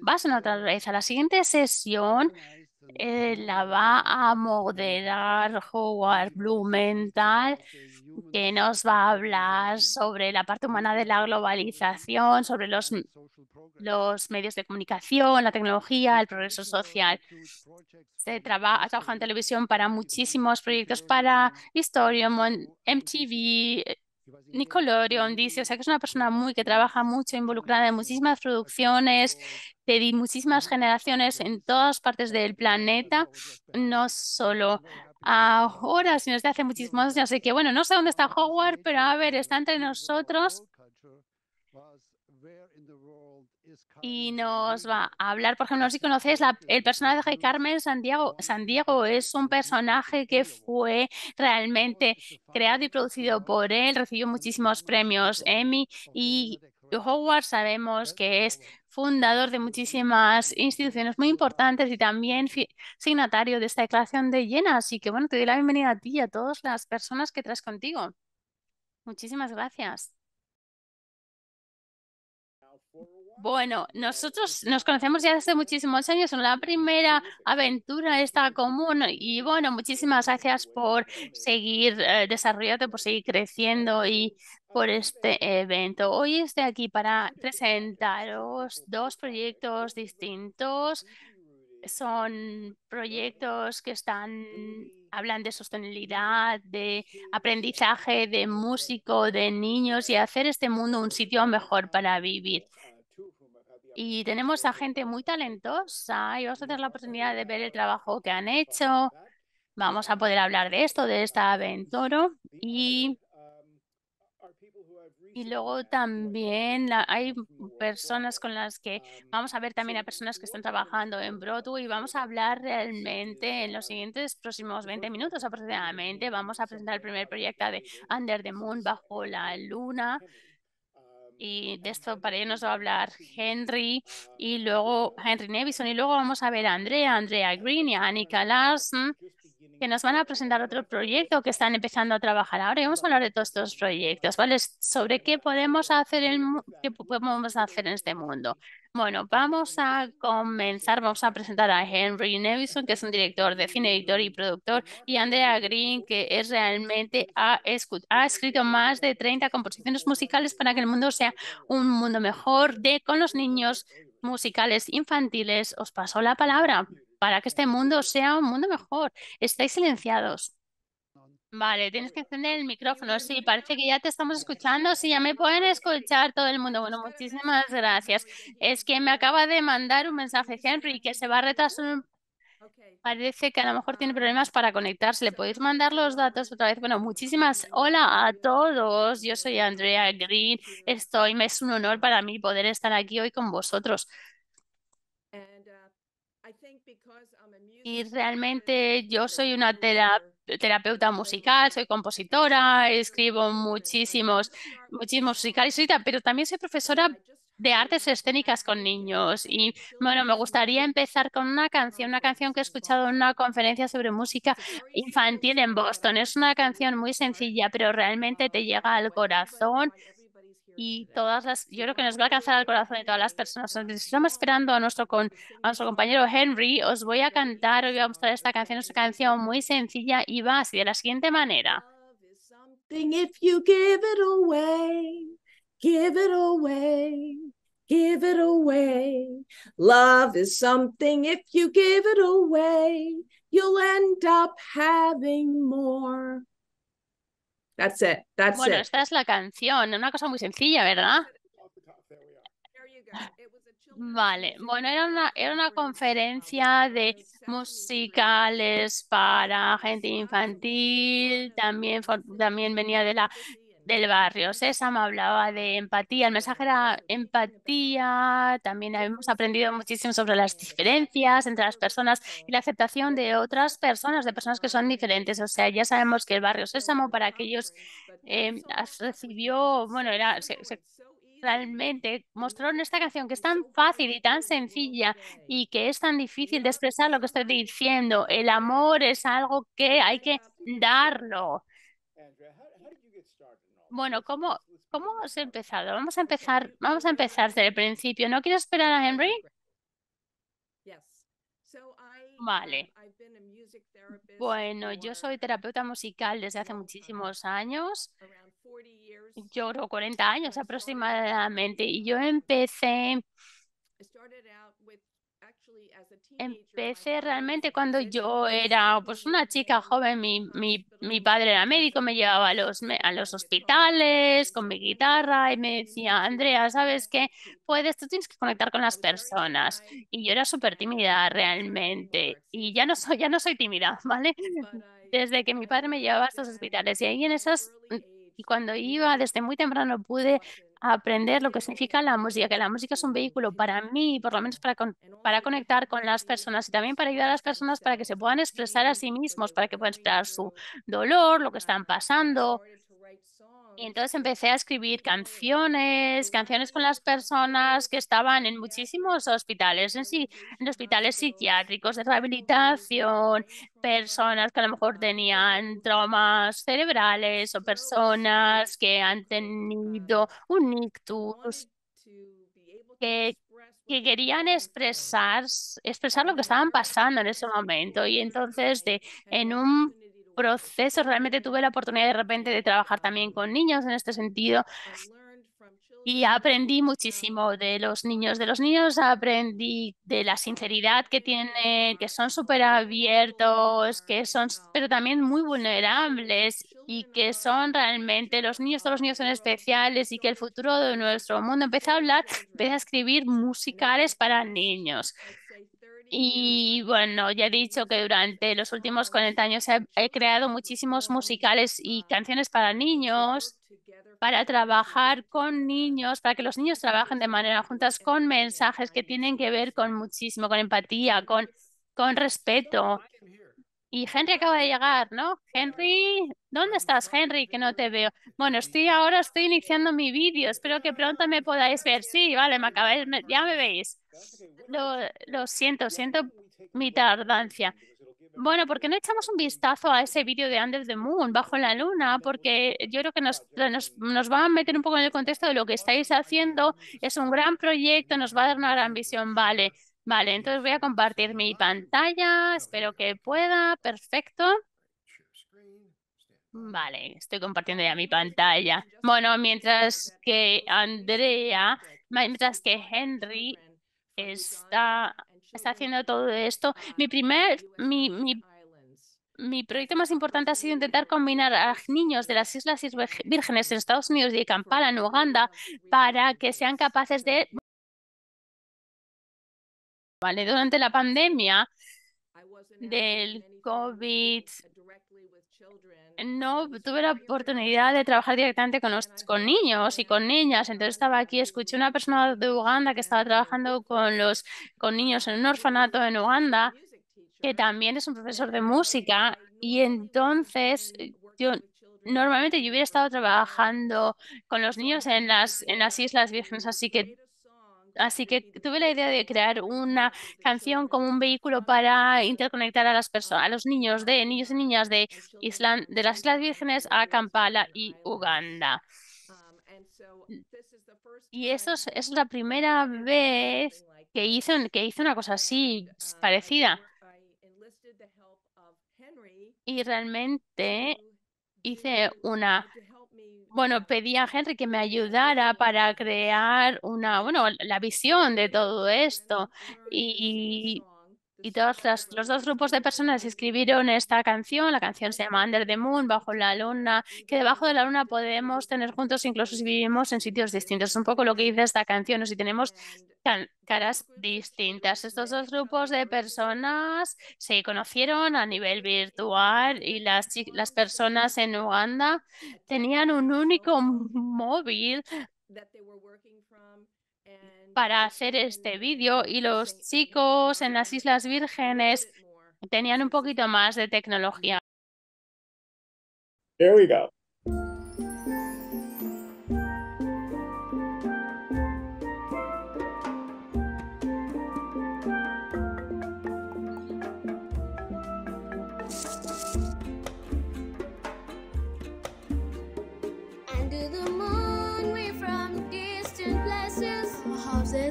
vas otra vez a La siguiente sesión eh, la va a moderar Howard Blumenthal, que nos va a hablar sobre la parte humana de la globalización, sobre los, los medios de comunicación, la tecnología, el progreso social. Se trabaja en televisión para muchísimos proyectos, para Historium, MTV, Nicolò Orion dice, o sea que es una persona muy que trabaja mucho, involucrada en muchísimas producciones de muchísimas generaciones en todas partes del planeta, no solo ahora, sino desde hace muchísimos años. Así que bueno, no sé dónde está Howard, pero a ver, está entre nosotros y nos va a hablar, por ejemplo, si conocéis el personaje de Carmen San Diego es un personaje que fue realmente creado y producido por él, recibió muchísimos premios Emmy y Howard sabemos que es fundador de muchísimas instituciones muy importantes y también signatario de esta declaración de Jena. Así que bueno, te doy la bienvenida a ti y a todas las personas que traes contigo. Muchísimas gracias. Bueno, nosotros nos conocemos ya hace muchísimos años, es la primera aventura esta común y bueno, muchísimas gracias por seguir eh, desarrollando, por seguir creciendo y por este evento. Hoy estoy aquí para presentaros dos proyectos distintos. Son proyectos que están hablan de sostenibilidad, de aprendizaje de músico, de niños y hacer este mundo un sitio mejor para vivir. Y tenemos a gente muy talentosa y vamos a tener la oportunidad de ver el trabajo que han hecho. Vamos a poder hablar de esto, de esta aventura. Y, luego también hay personas con las que vamos a ver también a personas que están trabajando en Broadway y vamos a hablar realmente en los siguientes próximos 20 minutos aproximadamente. Vamos a presentar el primer proyecto de Under the Moon, Bajo la Luna y de esto para ello nos va a hablar Henry y luego Henry Nevison y luego vamos a ver a Andrea, Andrea Green y a Annika Larsen que nos van a presentar otro proyecto que están empezando a trabajar ahora y vamos a hablar de todos estos proyectos, ¿vale? Sobre qué podemos hacer en, qué podemos hacer en este mundo. Bueno, vamos a comenzar, vamos a presentar a Henry Nevison, que es un director de cine, editor y productor, y Andrea Green, que es realmente ha, ha escrito más de 30 composiciones musicales para que el mundo sea un mundo mejor de con los niños musicales infantiles. Os paso la palabra para que este mundo sea un mundo mejor. Estáis silenciados. Vale, tienes que encender el micrófono. Sí, parece que ya te estamos escuchando. Sí, ya me pueden escuchar todo el mundo. Bueno, muchísimas gracias. Es que me acaba de mandar un mensaje Henry que se va a retrasar. Parece que a lo mejor tiene problemas para conectarse. ¿Le podéis mandar los datos otra vez? Bueno, muchísimas hola a todos. Yo soy Andrea Green. Estoy, es un honor para mí poder estar aquí hoy con vosotros. Y realmente yo soy una terapeuta musical, soy compositora, escribo muchísimos, muchísimos musicales, pero también soy profesora de artes escénicas con niños. Y bueno, me gustaría empezar con una canción, una canción que he escuchado en una conferencia sobre música infantil en Boston. Es una canción muy sencilla, pero realmente te llega al corazón y todas las, yo creo que nos va a alcanzar al corazón de todas las personas. Estamos esperando a nuestro, con, a nuestro compañero Henry. Os voy a cantar, os voy a mostrar esta canción, una canción muy sencilla y va así de la siguiente manera. If you give it away, give it away. Give it away. Love is something. If you give it away, you'll end up having more bueno, esta es la canción, una cosa muy sencilla, ¿verdad? Vale, bueno, era una, era una conferencia de musicales para gente infantil, también, también venía de la del barrio. Sésamo hablaba de empatía, el mensaje era empatía, también hemos aprendido muchísimo sobre las diferencias entre las personas y la aceptación de otras personas, de personas que son diferentes. O sea, ya sabemos que el barrio Sésamo para aquellos eh, recibió, bueno, era... Se, en realmente mostraron esta canción que es tan fácil y tan sencilla y que es tan difícil de expresar lo que estoy diciendo. El amor es algo que hay que darlo bueno, ¿cómo, cómo has empezado? Vamos a empezar, vamos a empezar desde el principio. ¿No quiero esperar a Henry? Vale. Bueno, yo soy terapeuta musical desde hace muchísimos años, yo creo 40 años aproximadamente, y yo empecé Empecé realmente cuando yo era pues una chica joven, mi, padre era médico, me llevaba a los, a los hospitales con mi guitarra y me decía, Andrea, ¿sabes qué? Puedes, tú tienes que conectar con las personas. Y yo era súper tímida realmente. Y ya no soy, ya no soy tímida, ¿vale? Desde que mi padre me llevaba a estos hospitales. Y ahí en esas y cuando iba desde muy temprano pude aprender lo que significa la música, que la música es un vehículo para mí, por lo menos para, para conectar con las personas y también para ayudar a las personas para que se puedan expresar a sí mismos, para que puedan expresar su dolor, lo que están pasando, y entonces empecé a escribir canciones, canciones con las personas que estaban en muchísimos hospitales, en, sí, en hospitales psiquiátricos, de rehabilitación, personas que a lo mejor tenían traumas cerebrales o personas que han tenido un ictus, que, que querían expresar, expresar lo que estaban pasando en ese momento. Y entonces, de, en un proceso Realmente tuve la oportunidad de repente de trabajar también con niños en este sentido y aprendí muchísimo de los niños. De los niños aprendí de la sinceridad que tienen, que son súper abiertos, que son, pero también muy vulnerables y que son realmente los niños, todos los niños son especiales y que el futuro de nuestro mundo. Empecé a hablar, empecé a escribir musicales para niños. Y bueno, ya he dicho que durante los últimos 40 años he, creado muchísimos musicales y canciones para niños, para trabajar con niños, para que los niños trabajen de manera juntas con mensajes que tienen que ver con muchísimo, con empatía, con respeto y Henry acaba de llegar, ¿no? Henry, ¿dónde estás, Henry? Que no te veo. Bueno, estoy ahora, estoy iniciando mi vídeo. Espero que pronto me podáis ver. Sí, vale, me acabáis, ya me veis. Lo, lo, siento, siento mi tardancia. Bueno, ¿por qué no echamos un vistazo a ese vídeo de Under the Moon, Bajo la Luna? Porque yo creo que nos, nos va a meter un poco en el contexto de lo que estáis haciendo. Es un gran proyecto, nos va a dar una gran visión. Vale, Vale, entonces voy a compartir mi pantalla. Espero que pueda. Perfecto. Vale, estoy compartiendo ya mi pantalla. Bueno, mientras que Andrea, mientras que Henry está, está haciendo todo esto, mi primer, mi, mi, mi proyecto más importante ha sido intentar combinar a niños de las Islas Vírgenes en Estados Unidos y de Kampala, en Uganda, para que sean capaces de durante la pandemia del COVID uh, no tuve la oportunidad de trabajar directamente con, los, con niños y con niñas. Uh, entonces estaba aquí, escuché una persona de Uganda que estaba trabajando con, los, con uh, niños en un orfanato en Uganda, que también es un profesor de música. Y entonces eh, yo normalmente yo hubiera estado trabajando con los niños en las, en las Islas Vírgenes, así que Así que tuve la idea de crear una canción como un vehículo para interconectar a las personas, a los niños de niños y niñas de de las Islas Vírgenes a Kampala y Uganda. Um, y eso es, es la primera vez que hizo, que una cosa así um, parecida. Y realmente hice una bueno, pedí a Henry que me ayudara para crear una, bueno, la visión de todo esto. Y y todos los, dos grupos de personas escribieron esta canción. La canción se llama Under the Moon, Bajo la Luna, que debajo de la luna podemos tener juntos incluso si vivimos en sitios distintos. Es un poco lo que dice esta canción, o si tenemos caras distintas. Estos dos grupos de personas se conocieron a nivel virtual y las, las personas en Uganda tenían un único móvil para hacer este vídeo y los chicos en las Islas Vírgenes tenían un poquito más de tecnología.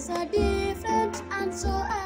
different and different answer.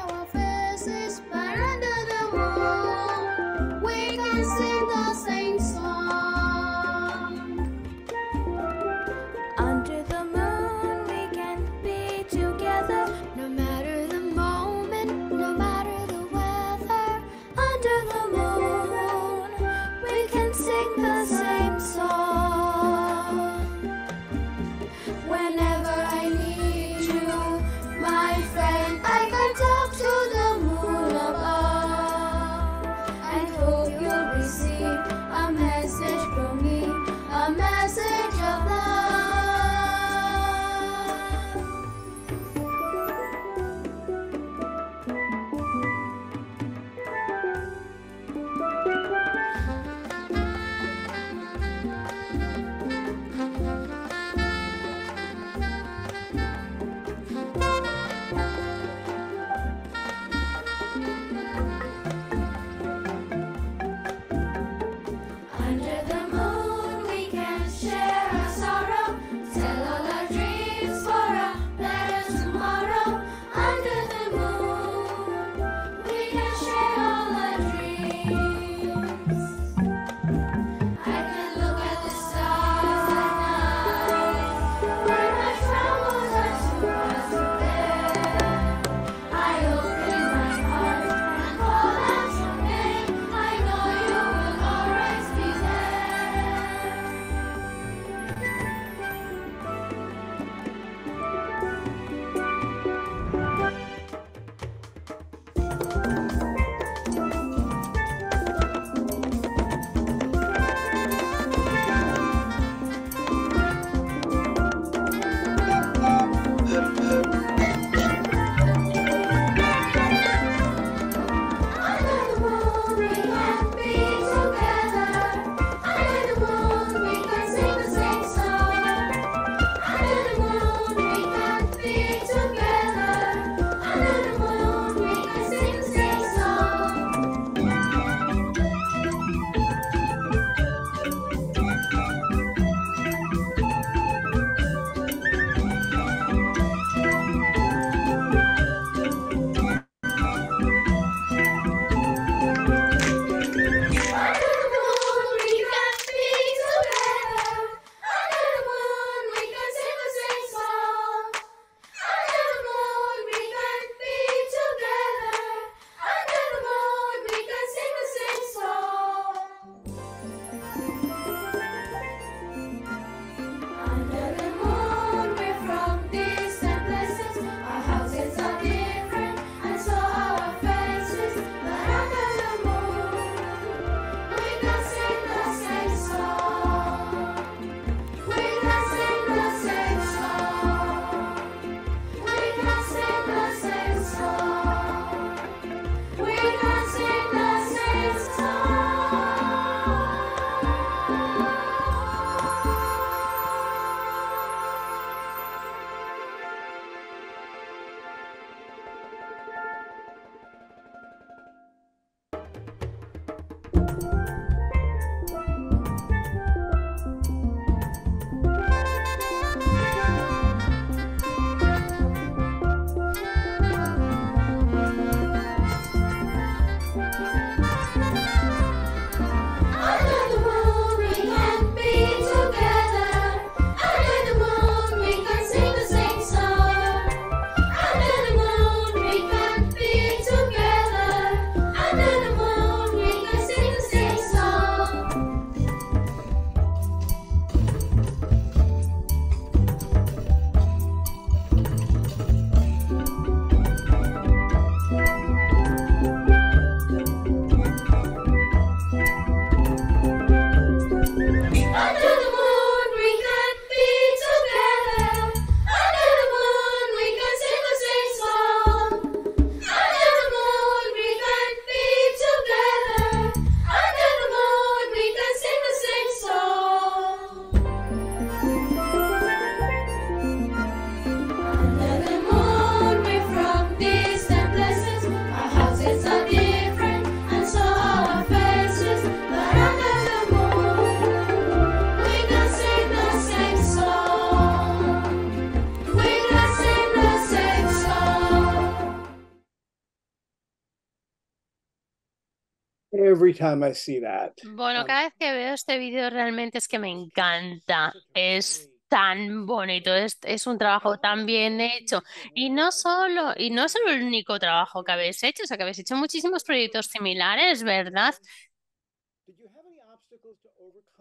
Bueno, um, cada vez que veo este vídeo realmente es que me encanta. Es tan bonito, es, un trabajo tan bien hecho. Y no solo, y no es el único trabajo que habéis hecho, o sea que habéis hecho muchísimos proyectos similares, ¿verdad?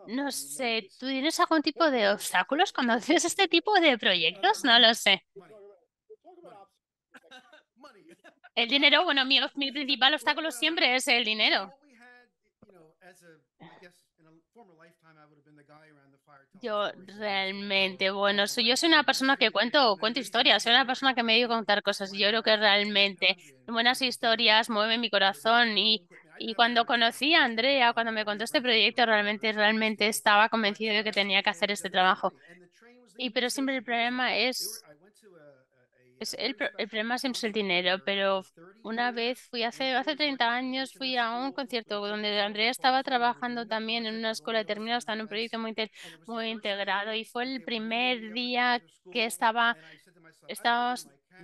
No sé, ¿tú tienes algún tipo de obstáculos cuando haces este tipo de proyectos? No lo sé. El dinero, bueno, mi, mi principal obstáculo siempre es el dinero. Yo realmente, bueno, soy, yo soy una persona que cuento, cuento historias, soy una persona que me dio contar cosas yo creo que realmente buenas historias mueven mi corazón y, y cuando conocí a Andrea, cuando me contó este proyecto, realmente, realmente estaba convencido de que tenía que hacer este trabajo. Y pero siempre el problema es el, problema siempre es el dinero, pero una vez fui hace, hace 30 años, fui a un concierto donde Andrea estaba trabajando también en una escuela determinada, estaba en un proyecto muy, muy integrado y fue el primer día que estaba,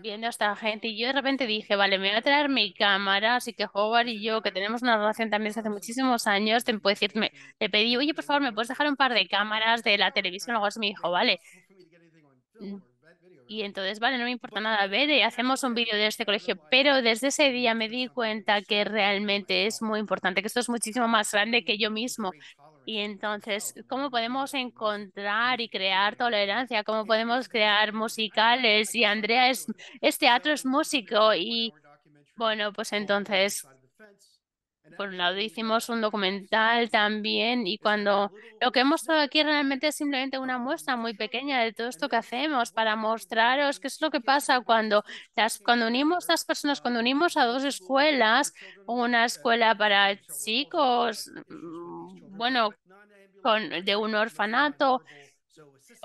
viendo a esta gente y yo de repente dije, vale, me voy a traer mi cámara, así que Howard y yo, que tenemos una relación también desde hace muchísimos años, te, puedo decirme le pedí, oye, por favor, ¿me puedes dejar un par de cámaras de la televisión? Luego así me dijo, vale y entonces, vale, no me importa nada, ver, hacemos un vídeo de este colegio. Pero desde ese día me di cuenta que realmente es muy importante, que esto es muchísimo más grande que yo mismo. Y entonces, ¿cómo podemos encontrar y crear tolerancia? ¿Cómo podemos crear musicales? Y Andrea es, es este teatro, es músico. Y bueno, pues entonces por un lado hicimos un documental también y cuando lo que hemos mostrado aquí realmente es simplemente una muestra muy pequeña de todo esto que hacemos para mostraros qué es lo que pasa cuando, las, cuando unimos las personas, cuando unimos a dos escuelas, una escuela para chicos, mm, bueno, con, de un orfanato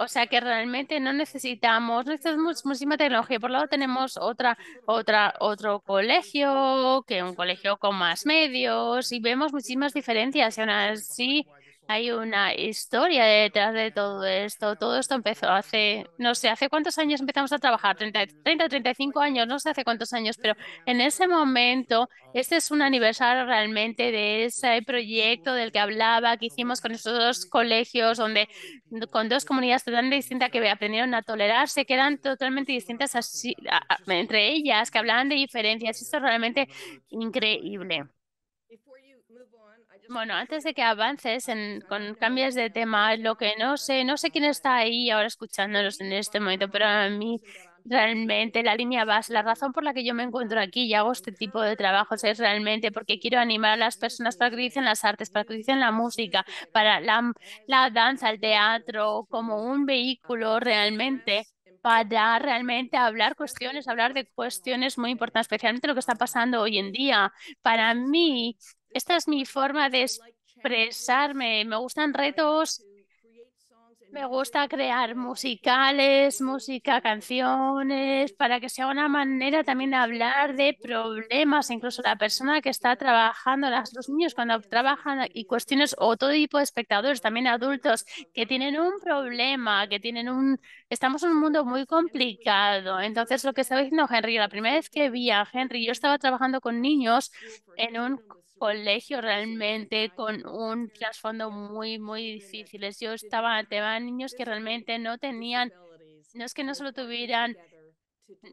o sea que realmente no necesitamos, necesitamos muchísima tecnología. Por lado tenemos otra, otra, otro colegio, que un colegio con más medios, y vemos muchísimas diferencias. Y aún así, hay una historia detrás de todo esto. Todo esto empezó hace, no sé, hace cuántos años empezamos a trabajar, 30, 30 35 años, no sé hace cuántos años, pero en ese momento, este es un aniversario realmente de ese proyecto del que hablaba, que hicimos con esos dos colegios, donde con dos comunidades totalmente distintas que aprendieron a tolerarse, que eran totalmente distintas así, entre ellas, que hablaban de diferencias. Esto es realmente increíble. Bueno, antes de que avances con cambios de tema, lo que no sé, no sé quién está ahí ahora escuchándonos en este momento, pero a mí realmente la línea base, la razón por la que yo me encuentro aquí y hago este tipo de trabajos es realmente porque quiero animar a las personas para que dicen las artes, para que dicen la música, para la, la danza, el teatro, como un vehículo realmente para realmente hablar cuestiones, hablar de cuestiones muy importantes, especialmente lo que está pasando hoy en día. Para mí, esta es mi forma de expresarme. Me gustan retos. Me gusta crear musicales, música, canciones, para que sea una manera también de hablar de problemas. Incluso la persona que está trabajando, los niños cuando trabajan y cuestiones o todo tipo de espectadores, también adultos, que tienen un problema, que tienen un... Estamos en un mundo muy complicado. Entonces, lo que estaba diciendo Henry, la primera vez que vi a Henry, yo estaba trabajando con niños en un colegio realmente con un trasfondo muy, muy difícil. Yo estaba, ante niños que realmente no tenían, no es que no solo tuvieran,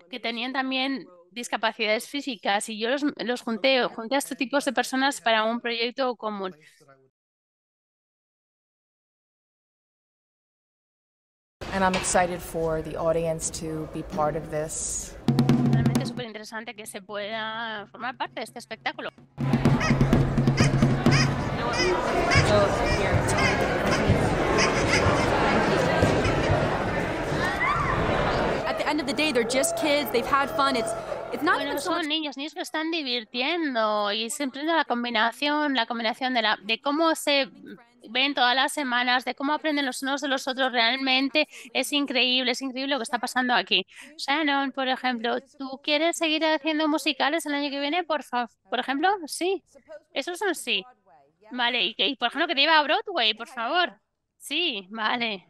que tenían también discapacidades físicas y yo los, los junté, junté a estos tipos de personas para un proyecto común. And I'm for súper interesante que se pueda formar parte de este espectáculo. At son niños, niños que están divirtiendo y siempre la combinación, la combinación de, la, de cómo se ven todas las semanas, de cómo aprenden los unos de los otros, realmente es increíble, es increíble lo que está pasando aquí. Shannon, por ejemplo, ¿tú quieres seguir haciendo musicales el año que viene, por, por ejemplo? Sí, eso son sí. Vale, y, que, por ejemplo que te iba a Broadway, por favor. Sí, vale.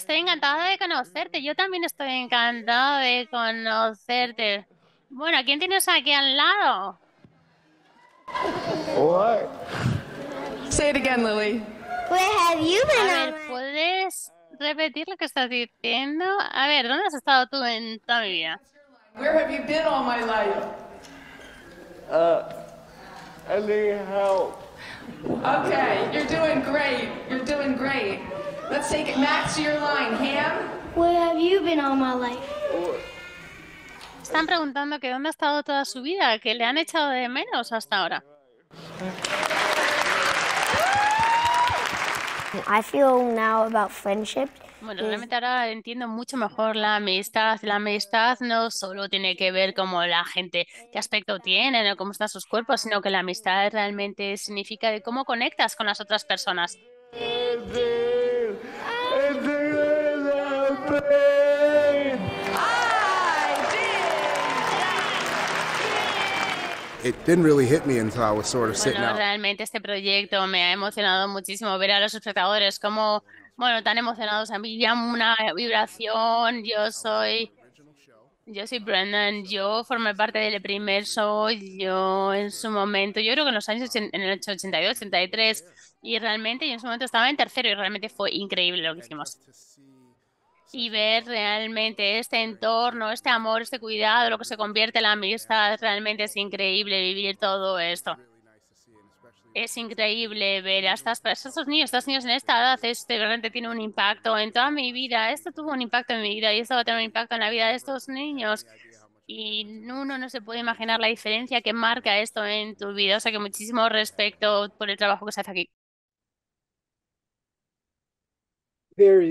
estoy encantada de conocerte. Yo también estoy encantada de conocerte. Bueno, ¿quién tienes aquí al lado? What? Say it again, Lily. Where pues, have you been? A ver, ¿puedes repetir lo que estás diciendo? A ver, ¿dónde has estado tú en toda mi vida? Where have you been all my life? Uh, I help. Okay, you're doing great. You're doing great. Let's your line. Ham? Están preguntando que dónde ha estado toda su vida, que le han echado de menos hasta ahora. Bueno, realmente ahora entiendo mucho mejor la amistad. La amistad no solo tiene que ver como la gente, qué aspecto tiene, o cómo están sus cuerpos, sino que la amistad realmente significa de cómo conectas con las otras personas me realmente este proyecto me ha emocionado muchísimo ver a los espectadores como, bueno, tan emocionados. A mí ya una vibración, yo soy... Yo soy Brendan, yo formé parte del primer show, yo en su momento, yo creo que en los años en el 82, 83, y realmente yo en su momento estaba en tercero y realmente fue increíble lo que hicimos y ver realmente este entorno, este amor, este cuidado, lo que se convierte en la amistad, realmente es increíble vivir todo esto. Es increíble ver a, estas, personas, estos niños, estos niños en esta edad, este realmente tiene un impacto en toda mi vida. Esto tuvo un impacto en mi vida y esto va a tener un impacto en la vida de estos niños. Y uno no se puede imaginar la diferencia que marca esto en tu vida. O sea que muchísimo respeto por el trabajo que se hace aquí. There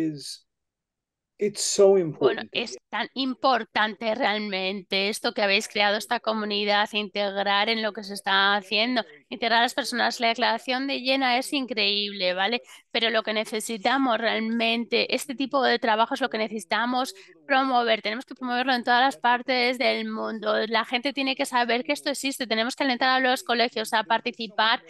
bueno, es tan importante realmente esto que habéis creado esta comunidad, integrar en lo que se está haciendo, integrar a las personas. La declaración de llena es increíble, ¿vale? Pero lo que necesitamos realmente, este tipo de trabajo es lo que necesitamos promover. Tenemos que promoverlo en todas las partes del mundo. La gente tiene que saber que esto existe. Tenemos que alentar a los colegios a participar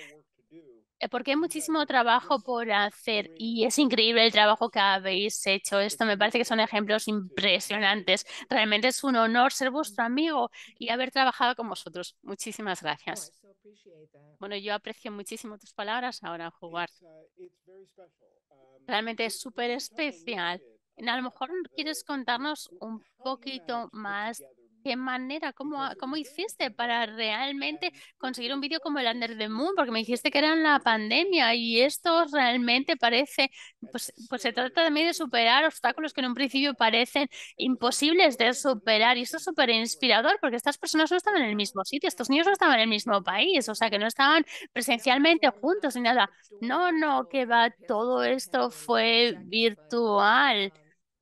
eh, porque hay muchísimo trabajo por hacer y es increíble el trabajo que habéis hecho. Esto me parece que son ejemplos impresionantes. Realmente es un honor ser vuestro amigo y haber trabajado con vosotros. Muchísimas oh, gracias. Bueno, yo aprecio muchísimo tus palabras ahora, jugar. Uh, um, Realmente es súper especial. A lo mejor um, quieres contarnos un poquito más qué manera, cómo, ah, cómo hiciste para realmente conseguir un vídeo como el Under the Moon, porque me dijiste que era en la pandemia y esto realmente parece, pues, pues se trata también de superar obstáculos que en un principio parecen imposibles de superar y eso es súper inspirador porque estas personas no estaban en el mismo sitio, estos niños no estaban en el mismo país, o sea que no estaban presencialmente juntos ni nada. No, no, que va, todo esto fue virtual.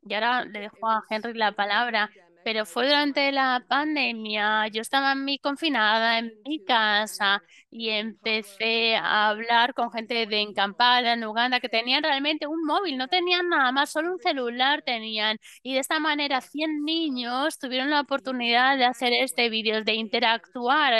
Y ahora le dejo a Henry la palabra pero fue durante la pandemia, yo estaba mi confinada en mi casa y empecé a hablar con gente de encampada en Uganda, que tenían realmente un móvil, no tenían nada más, solo un celular tenían. Y de esta manera 100 niños tuvieron la oportunidad de hacer este vídeo, de interactuar,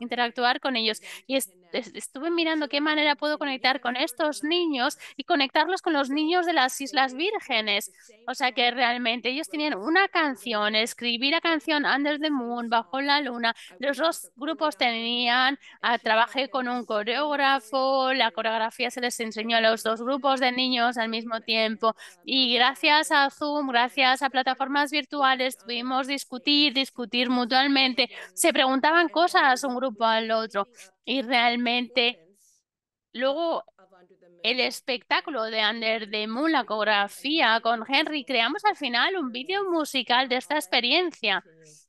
interactuar con ellos. Y estuve mirando qué manera puedo conectar con estos niños y conectarlos con los niños de las Islas Vírgenes. O sea que realmente ellos tenían una canción, escribí la canción Under the Moon, Bajo la Luna. Los dos grupos tenían, ah, trabajé con un coreógrafo, la coreografía se les enseñó a los dos grupos de niños al mismo tiempo. Y gracias a Zoom, gracias a plataformas virtuales, pudimos discutir, discutir mutuamente. Se preguntaban cosas un grupo al otro. Y realmente luego el espectáculo de Under the Moon, la coreografía con Henry, creamos al final un vídeo musical de esta experiencia.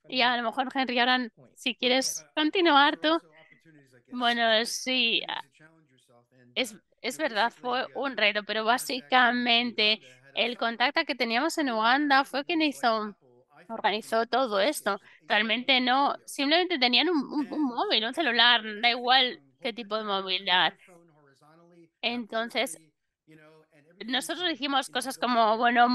Y a lo mejor, Henry, ahora si quieres continuar tú. Bueno, sí, ah, es, es verdad, fue un reto, pero básicamente el contacto que teníamos en Uganda fue quien hizo organizó todo esto. Realmente no, simplemente tenían un, móvil, un celular, da igual qué tipo de movilidad. Entonces, nosotros dijimos cosas como, bueno,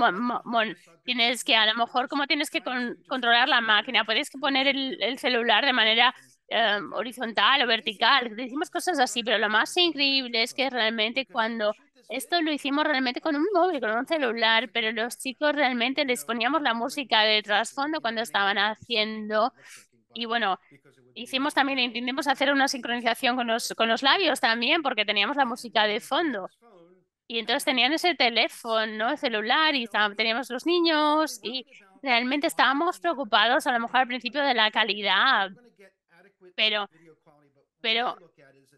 tienes que, a lo mejor, ¿cómo tienes que controlar la máquina? ¿Puedes que poner el, celular de manera em, horizontal o vertical? Decimos cosas así, pero lo más increíble es que realmente cuando ¿eh? Esto lo hicimos realmente con un móvil, con un celular, pero los chicos realmente les poníamos la música de trasfondo cuando estaban haciendo. Y bueno, hicimos también, intentamos hacer una sincronización con los, con los labios también, porque teníamos la música de fondo. Y entonces tenían ese teléfono, el celular, y teníamos los niños, y realmente estábamos preocupados a lo mejor al principio de la calidad, pero, pero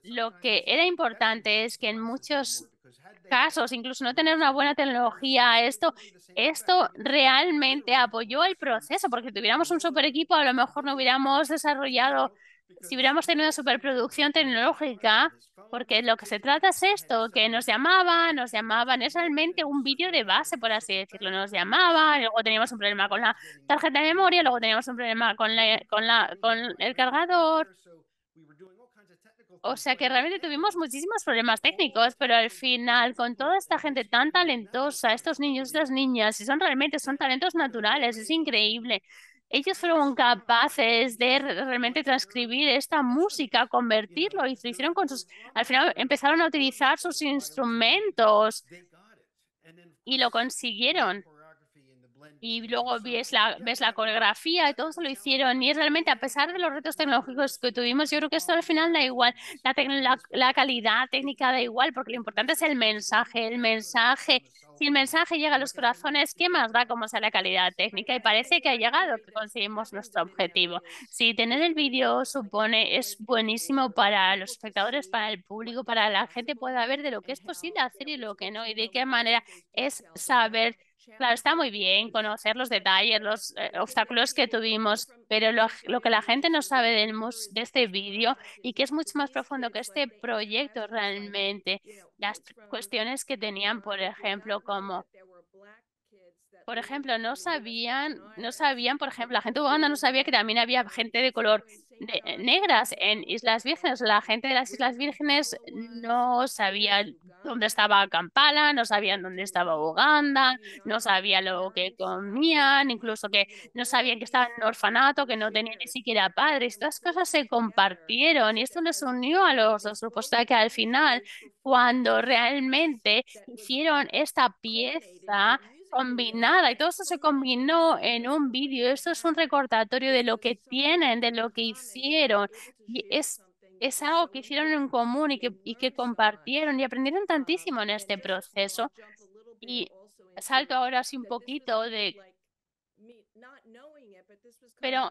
lo que era importante es que en muchos casos, incluso no tener una buena tecnología, esto, esto realmente apoyó el proceso, porque si tuviéramos un super equipo, a lo mejor no hubiéramos desarrollado, si hubiéramos tenido superproducción tecnológica, porque lo que se trata es esto, que nos llamaban, nos llamaban, es realmente un vídeo de base, por así decirlo, nos llamaban, luego teníamos un problema con la tarjeta de memoria, luego teníamos un problema con, con, la, con el cargador. O sea que realmente tuvimos muchísimos problemas técnicos, pero al final, con toda esta gente tan talentosa, estos niños, estas niñas, y son realmente, son talentos naturales, es increíble. Ellos fueron capaces de realmente transcribir esta música, convertirlo, y lo hicieron con sus, al final empezaron a utilizar sus instrumentos y lo consiguieron y luego ves la, ves la coreografía y todos lo hicieron. Y es realmente, a pesar de los retos tecnológicos que tuvimos, yo creo que esto al final da igual. La, calidad técnica da igual, porque lo importante es el mensaje. El mensaje, si el mensaje llega a los corazones, ¿qué más da cómo sea la calidad técnica? Y parece que ha llegado, que conseguimos nuestro objetivo. Si tener el vídeo supone, es buenísimo para los espectadores, para el público, para la gente pueda ver de lo que es posible hacer y lo que no, y de qué manera es saber Claro, está muy bien conocer los detalles, los eh, obstáculos que tuvimos, pero lo, que la gente no sabe de este vídeo y que es mucho más profundo que este proyecto realmente, las cuestiones que tenían, por ejemplo, como por ejemplo, no sabían, no sabían, por ejemplo, la gente de Uganda no sabía que también había gente de color eh, negras en Islas Vírgenes. La gente de las Islas Vírgenes no sabía dónde estaba Kampala, no sabían dónde estaba Uganda, no sabía lo que comían, incluso que no sabían que estaban en orfanato, que no tenían ni siquiera padres. Estas cosas se compartieron y esto nos unió a los dos que al final, cuando realmente hicieron esta pieza, combinada y todo eso se combinó en un vídeo. Esto es un recordatorio de lo que tienen, de lo que hicieron. Y es, es algo que hicieron en común y que, y que compartieron y aprendieron tantísimo en este proceso. Y salto ahora así un poquito de... Pero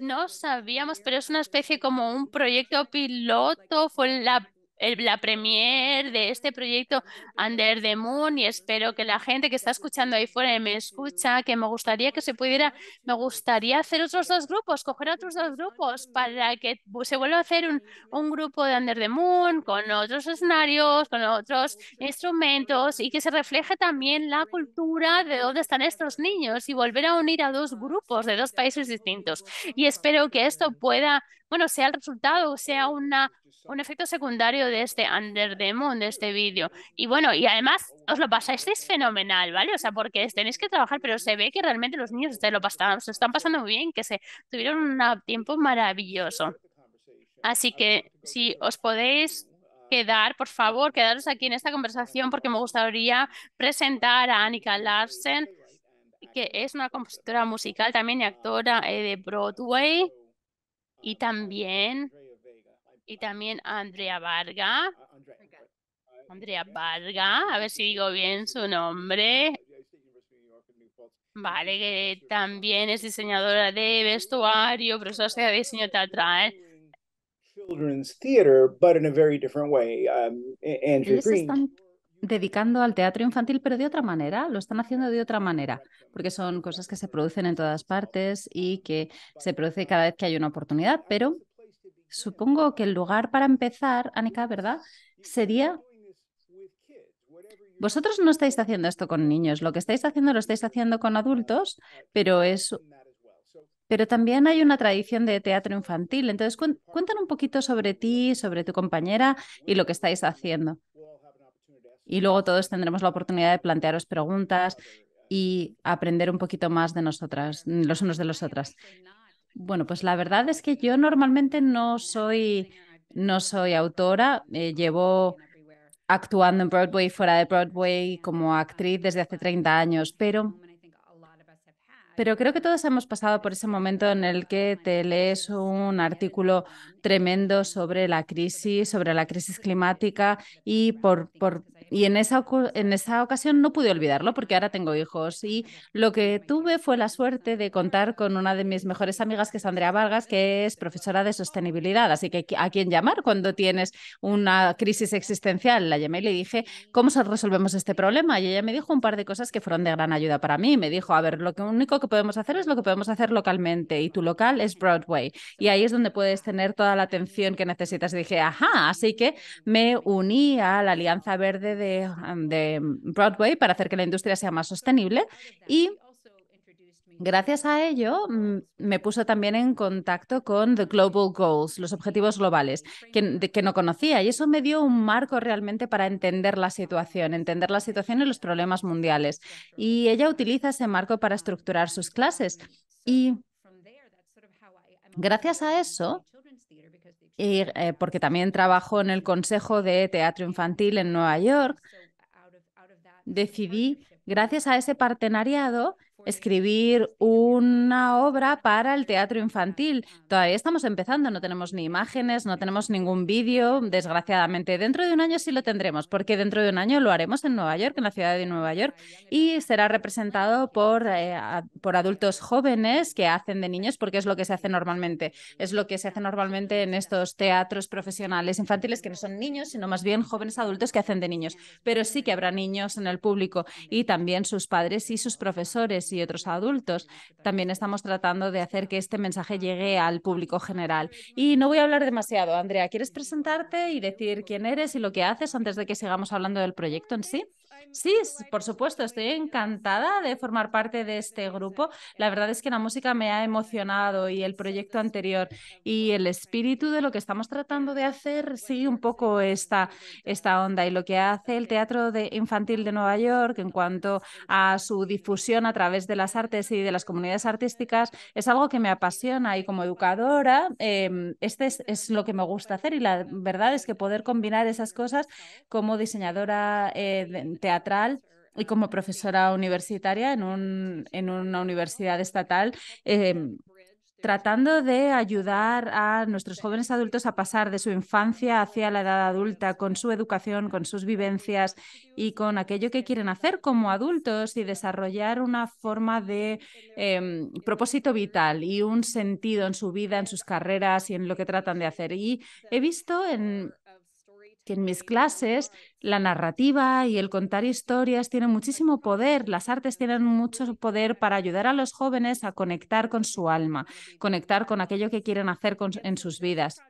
no sabíamos, pero es una especie como un proyecto piloto, fue la la premier de este proyecto Under the Moon y espero que la gente que está escuchando ahí fuera me escucha, que me gustaría que se pudiera, me gustaría hacer otros dos grupos, coger otros dos grupos para que se vuelva a hacer un, un grupo de Under the Moon con otros escenarios, con otros instrumentos y que se refleje también la cultura de dónde están estos niños y volver a unir a dos grupos de dos países distintos. Y espero que esto pueda bueno, sea el resultado, o sea una, un efecto secundario de este Under de este vídeo. Y bueno, y además os lo pasáis, es fenomenal, ¿vale? O sea, porque tenéis que trabajar, pero se ve que realmente los niños se lo pasaron, se están pasando muy bien, que se tuvieron un tiempo maravilloso. Así que si os podéis quedar, por favor, quedaros aquí en esta conversación porque me gustaría presentar a Annika Larsen, que es una compositora musical también y actora eh, de Broadway y también y también Andrea Varga. Andrea Varga, a ver si digo bien su nombre. Vale, que también es diseñadora de vestuario, profesora de diseño teatral. Children's theater, but in a very different way. Um, Andrew Green dedicando al teatro infantil, pero de otra manera, lo están haciendo de otra manera, porque son cosas que se producen en todas partes y que se produce cada vez que hay una oportunidad, pero supongo que el lugar para empezar, Anika, ¿verdad? Sería... Vosotros no estáis haciendo esto con niños, lo que estáis haciendo lo estáis haciendo con adultos, pero es... Pero también hay una tradición de teatro infantil, entonces cuéntanos un poquito sobre ti, sobre tu compañera y lo que estáis haciendo. Y luego todos tendremos la oportunidad de plantearos preguntas y aprender un poquito más de nosotras, los unos de los otras. Bueno, pues la verdad es que yo normalmente no soy, no soy autora, eh, llevo actuando en Broadway fuera de Broadway como actriz desde hace 30 años, pero, pero creo que todos hemos pasado por ese momento en el que te lees un artículo tremendo sobre la crisis, sobre la crisis climática y por, por y en esa, en esa ocasión no pude olvidarlo porque ahora tengo hijos y lo que tuve fue la suerte de contar con una de mis mejores amigas, que es Andrea Vargas, que es profesora de sostenibilidad. Así que a quién llamar cuando tienes una crisis existencial. La llamé y le dije, ¿cómo resolvemos este problema? Y ella me dijo un par de cosas que fueron de gran ayuda para mí. Me dijo, a ver, lo que único que podemos hacer es lo que podemos hacer localmente y tu local es Broadway. Y ahí es donde puedes tener toda la atención que necesitas. Y dije, ajá, así que me uní a la Alianza Verde de, Broadway para hacer que la industria sea más sostenible y Gracias a ello, mm, me puso también en contacto con The Global Goals, los objetivos globales, que, que, no conocía. Y eso me dio un marco realmente para entender la situación, entender la situación y los problemas mundiales. Y ella utiliza ese marco para estructurar sus clases. Y gracias a eso, eh, porque también trabajo en el Consejo de Teatro Infantil en Nueva York, decidí, gracias a ese partenariado, escribir una obra para el teatro infantil. Todavía estamos empezando, no tenemos ni imágenes, no tenemos ningún vídeo, desgraciadamente. Dentro de un año sí lo tendremos, porque dentro de un año lo haremos en Nueva York, en la ciudad de Nueva York, y será representado por, eh, por adultos jóvenes que hacen de niños, porque es lo que se hace normalmente. Es lo que se hace normalmente en estos teatros profesionales infantiles, que no son niños, sino más bien jóvenes adultos que hacen de niños. Pero sí que habrá niños en el público y también sus padres y sus profesores otros adultos. También estamos tratando de hacer que este mensaje llegue al público general. Y no voy a hablar demasiado. Andrea, ¿quieres presentarte y decir quién eres y lo que haces antes de que sigamos hablando del proyecto en sí? Sí, por supuesto, estoy encantada de formar parte de este grupo. La verdad es que la música me ha emocionado y el proyecto anterior y el espíritu de lo que estamos tratando de hacer, sí, un poco esta, esta onda y lo que hace el Teatro de Infantil de Nueva York en cuanto a su difusión a través de las artes y de las comunidades artísticas es algo que me apasiona y como educadora este es, lo que me gusta hacer y la verdad es que poder combinar esas cosas como diseñadora eh, teatral y como profesora universitaria en, un, en una universidad estatal. Em, tratando de ayudar a nuestros jóvenes adultos a pasar de su infancia hacia la edad adulta, con su educación, con sus vivencias y con aquello que quieren hacer como adultos y desarrollar una forma de em, propósito vital y un sentido en su vida, en sus carreras y en lo que tratan de hacer. Y he visto en, en mis clases la narrativa y el contar historias tienen muchísimo poder, las artes tienen mucho poder para ayudar a los jóvenes a conectar con su alma, conectar con aquello que quieren hacer en sus vidas.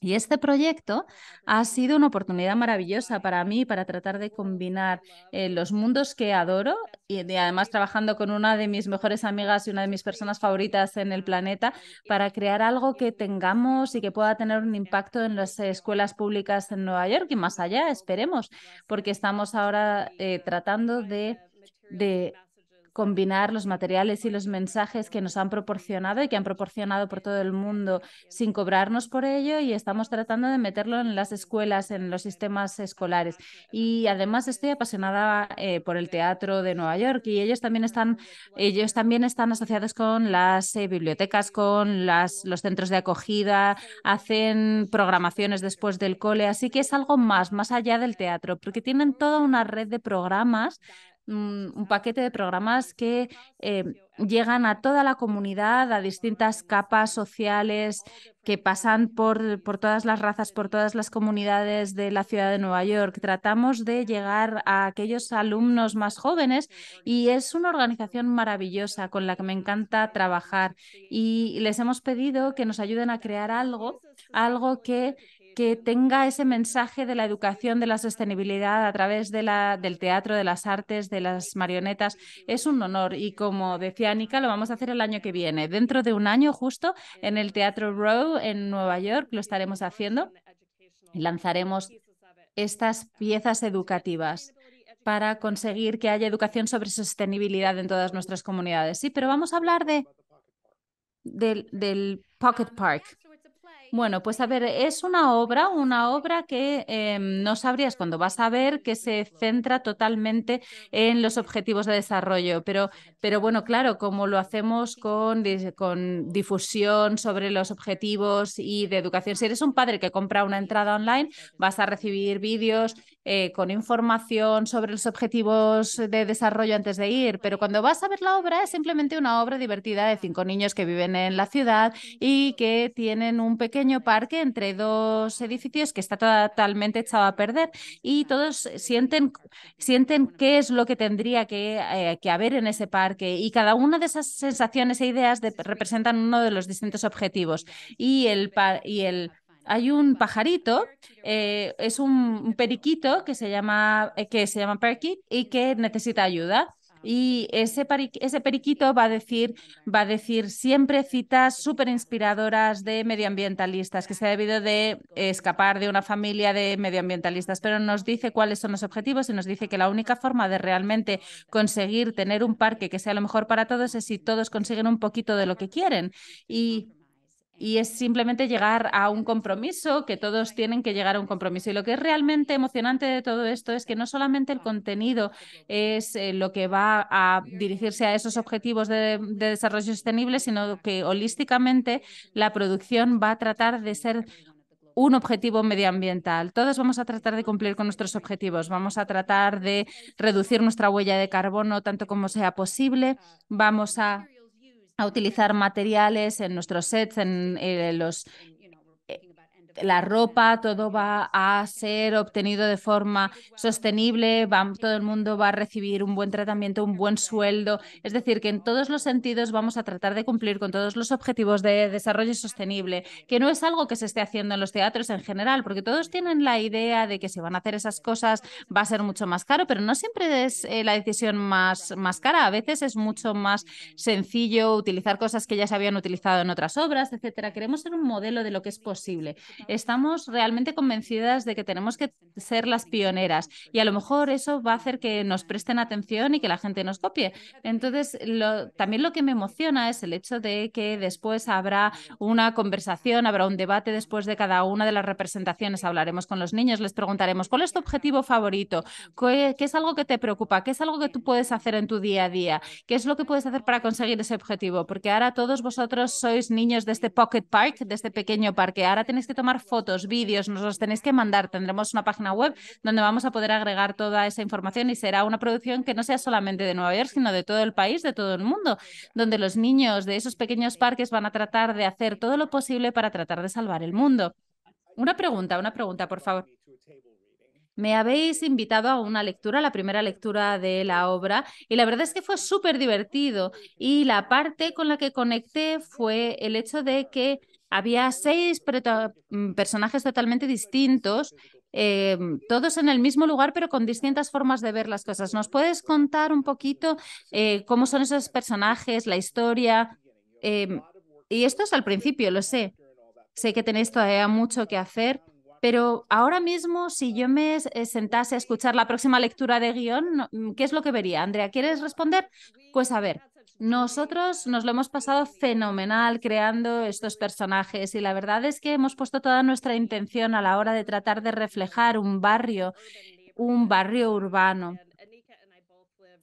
Y este proyecto ha sido una oportunidad maravillosa para mí para tratar de combinar eh, los mundos que adoro y, además trabajando con una de mis mejores amigas y una de mis personas favoritas en el planeta para crear algo que tengamos y que pueda tener un impacto en las escuelas públicas en Nueva York y más allá, esperemos, porque estamos ahora eh, tratando de combinar los materiales y los mensajes que nos han proporcionado y que han proporcionado por todo el mundo sin cobrarnos por ello y estamos tratando de meterlo en las escuelas, en los sistemas escolares. Y además estoy apasionada eh, por el teatro de Nueva York y ellos también están, ellos también están asociados con las eh, bibliotecas, con las, los centros de acogida, hacen programaciones después del cole, así que es algo más, más allá del teatro, porque tienen toda una red de programas un paquete de programas que eh, llegan a toda la comunidad, a distintas capas sociales, que pasan por, por, todas las razas, por todas las comunidades de la ciudad de Nueva York. Tratamos de llegar a aquellos alumnos más jóvenes y es una organización maravillosa con la que me encanta trabajar. Y les hemos pedido que nos ayuden a crear algo, algo que que tenga ese mensaje de la educación, de la sostenibilidad a través de la, del teatro, de las artes, de las marionetas. Es un honor y como decía Anika, lo vamos a hacer el año que viene, dentro de un año justo, en el Teatro Row en Nueva York, lo estaremos haciendo. Lanzaremos estas piezas educativas para conseguir que haya educación sobre sostenibilidad en todas nuestras comunidades. Sí, pero vamos a hablar de, del Pocket Park. Bueno, pues a ver, es una obra, una obra que em, no sabrías cuando vas a ver que se centra totalmente en los objetivos de desarrollo, pero, pero bueno, claro, como lo hacemos con, con difusión sobre los objetivos y de educación, si eres un padre que compra una entrada online, vas a recibir vídeos eh, con información sobre los objetivos de desarrollo antes de ir, pero cuando vas a ver la obra es simplemente una obra divertida de cinco niños que viven en la ciudad y que tienen un pequeño pequeño parque entre dos edificios que está totalmente echado a perder y todos sienten, sienten qué es lo que tendría que, eh, haber en ese parque y cada una de esas sensaciones e ideas representan uno de los distintos objetivos y el, y el hay un pajarito, eh, es un, periquito que se llama, eh, que se llama Perky y que necesita ayuda. Y ese, ese periquito va a decir, va a decir siempre citas súper inspiradoras de medioambientalistas, que se ha debido de escapar de una familia de medioambientalistas, pero nos dice cuáles son los objetivos y nos dice que la única forma de realmente conseguir tener un parque que sea lo mejor para todos es si todos consiguen un poquito de lo que quieren. Y y es simplemente llegar a un compromiso, que todos tienen que llegar a un compromiso. Y lo que es realmente emocionante de todo esto es que no solamente el contenido es eh, lo que va a dirigirse a esos objetivos de, desarrollo sostenible, sino que holísticamente la producción va a tratar de ser un objetivo medioambiental. Todos vamos a tratar de cumplir con nuestros objetivos, vamos a tratar de reducir nuestra huella de carbono tanto como sea posible, vamos a a utilizar materiales en nuestros sets, en eh, los la ropa, todo va a ser obtenido de forma sostenible, todo el mundo va a recibir un buen tratamiento, un buen sueldo. Es decir, que en todos los sentidos vamos a tratar de cumplir con todos los objetivos de desarrollo sostenible, que no es algo que se esté haciendo en los teatros en general, porque todos tienen la idea de que si van a hacer esas cosas va a ser mucho más caro, pero no siempre es eh, la decisión más, más cara. A veces es mucho más sencillo utilizar cosas que ya se habían utilizado en otras obras, etcétera. Queremos ser un modelo de lo que es posible estamos realmente convencidas de que tenemos que ser las pioneras y a lo mejor eso va a hacer que nos presten atención y que la gente nos copie. Entonces, también lo que me emociona es el hecho de que después habrá una conversación, habrá un debate después de cada una de las representaciones, hablaremos con los niños, les preguntaremos, ¿cuál es tu objetivo favorito? ¿Qué, qué es algo que te preocupa? ¿Qué es algo que tú puedes hacer en tu día a día? ¿Qué es lo que puedes hacer para conseguir ese objetivo? Porque ahora todos vosotros sois niños de este pocket park, de este pequeño parque. Ahora tenéis que tomar fotos, vídeos, nos los tenéis que mandar. Tendremos una página web donde vamos a poder agregar toda esa información y será una producción que no sea solamente de Nueva York, sino de todo el país, de todo el mundo, donde los niños de esos pequeños parques van a tratar de hacer todo lo posible para tratar de salvar el mundo. Una pregunta, una pregunta, por favor. Me habéis invitado a una lectura, la primera lectura de la obra, y la verdad es que fue súper divertido. Y la parte con la que conecté fue el hecho de que había seis mm, personajes totalmente distintos, em, todos en el mismo lugar, pero con distintas formas de ver las cosas. ¿Nos puedes contar un poquito eh, cómo son esos personajes, la historia? Em, y esto es al principio, lo sé. Sé que tenéis todavía mucho que hacer, pero ahora mismo, si yo me eh, sentase a escuchar la próxima lectura de guión, mm, ¿qué es lo que vería? Andrea, ¿quieres responder? Pues a ver, nosotros nos lo hemos pasado fenomenal creando estos personajes y la verdad es que hemos puesto toda nuestra intención a la hora de tratar de reflejar un barrio, un barrio urbano.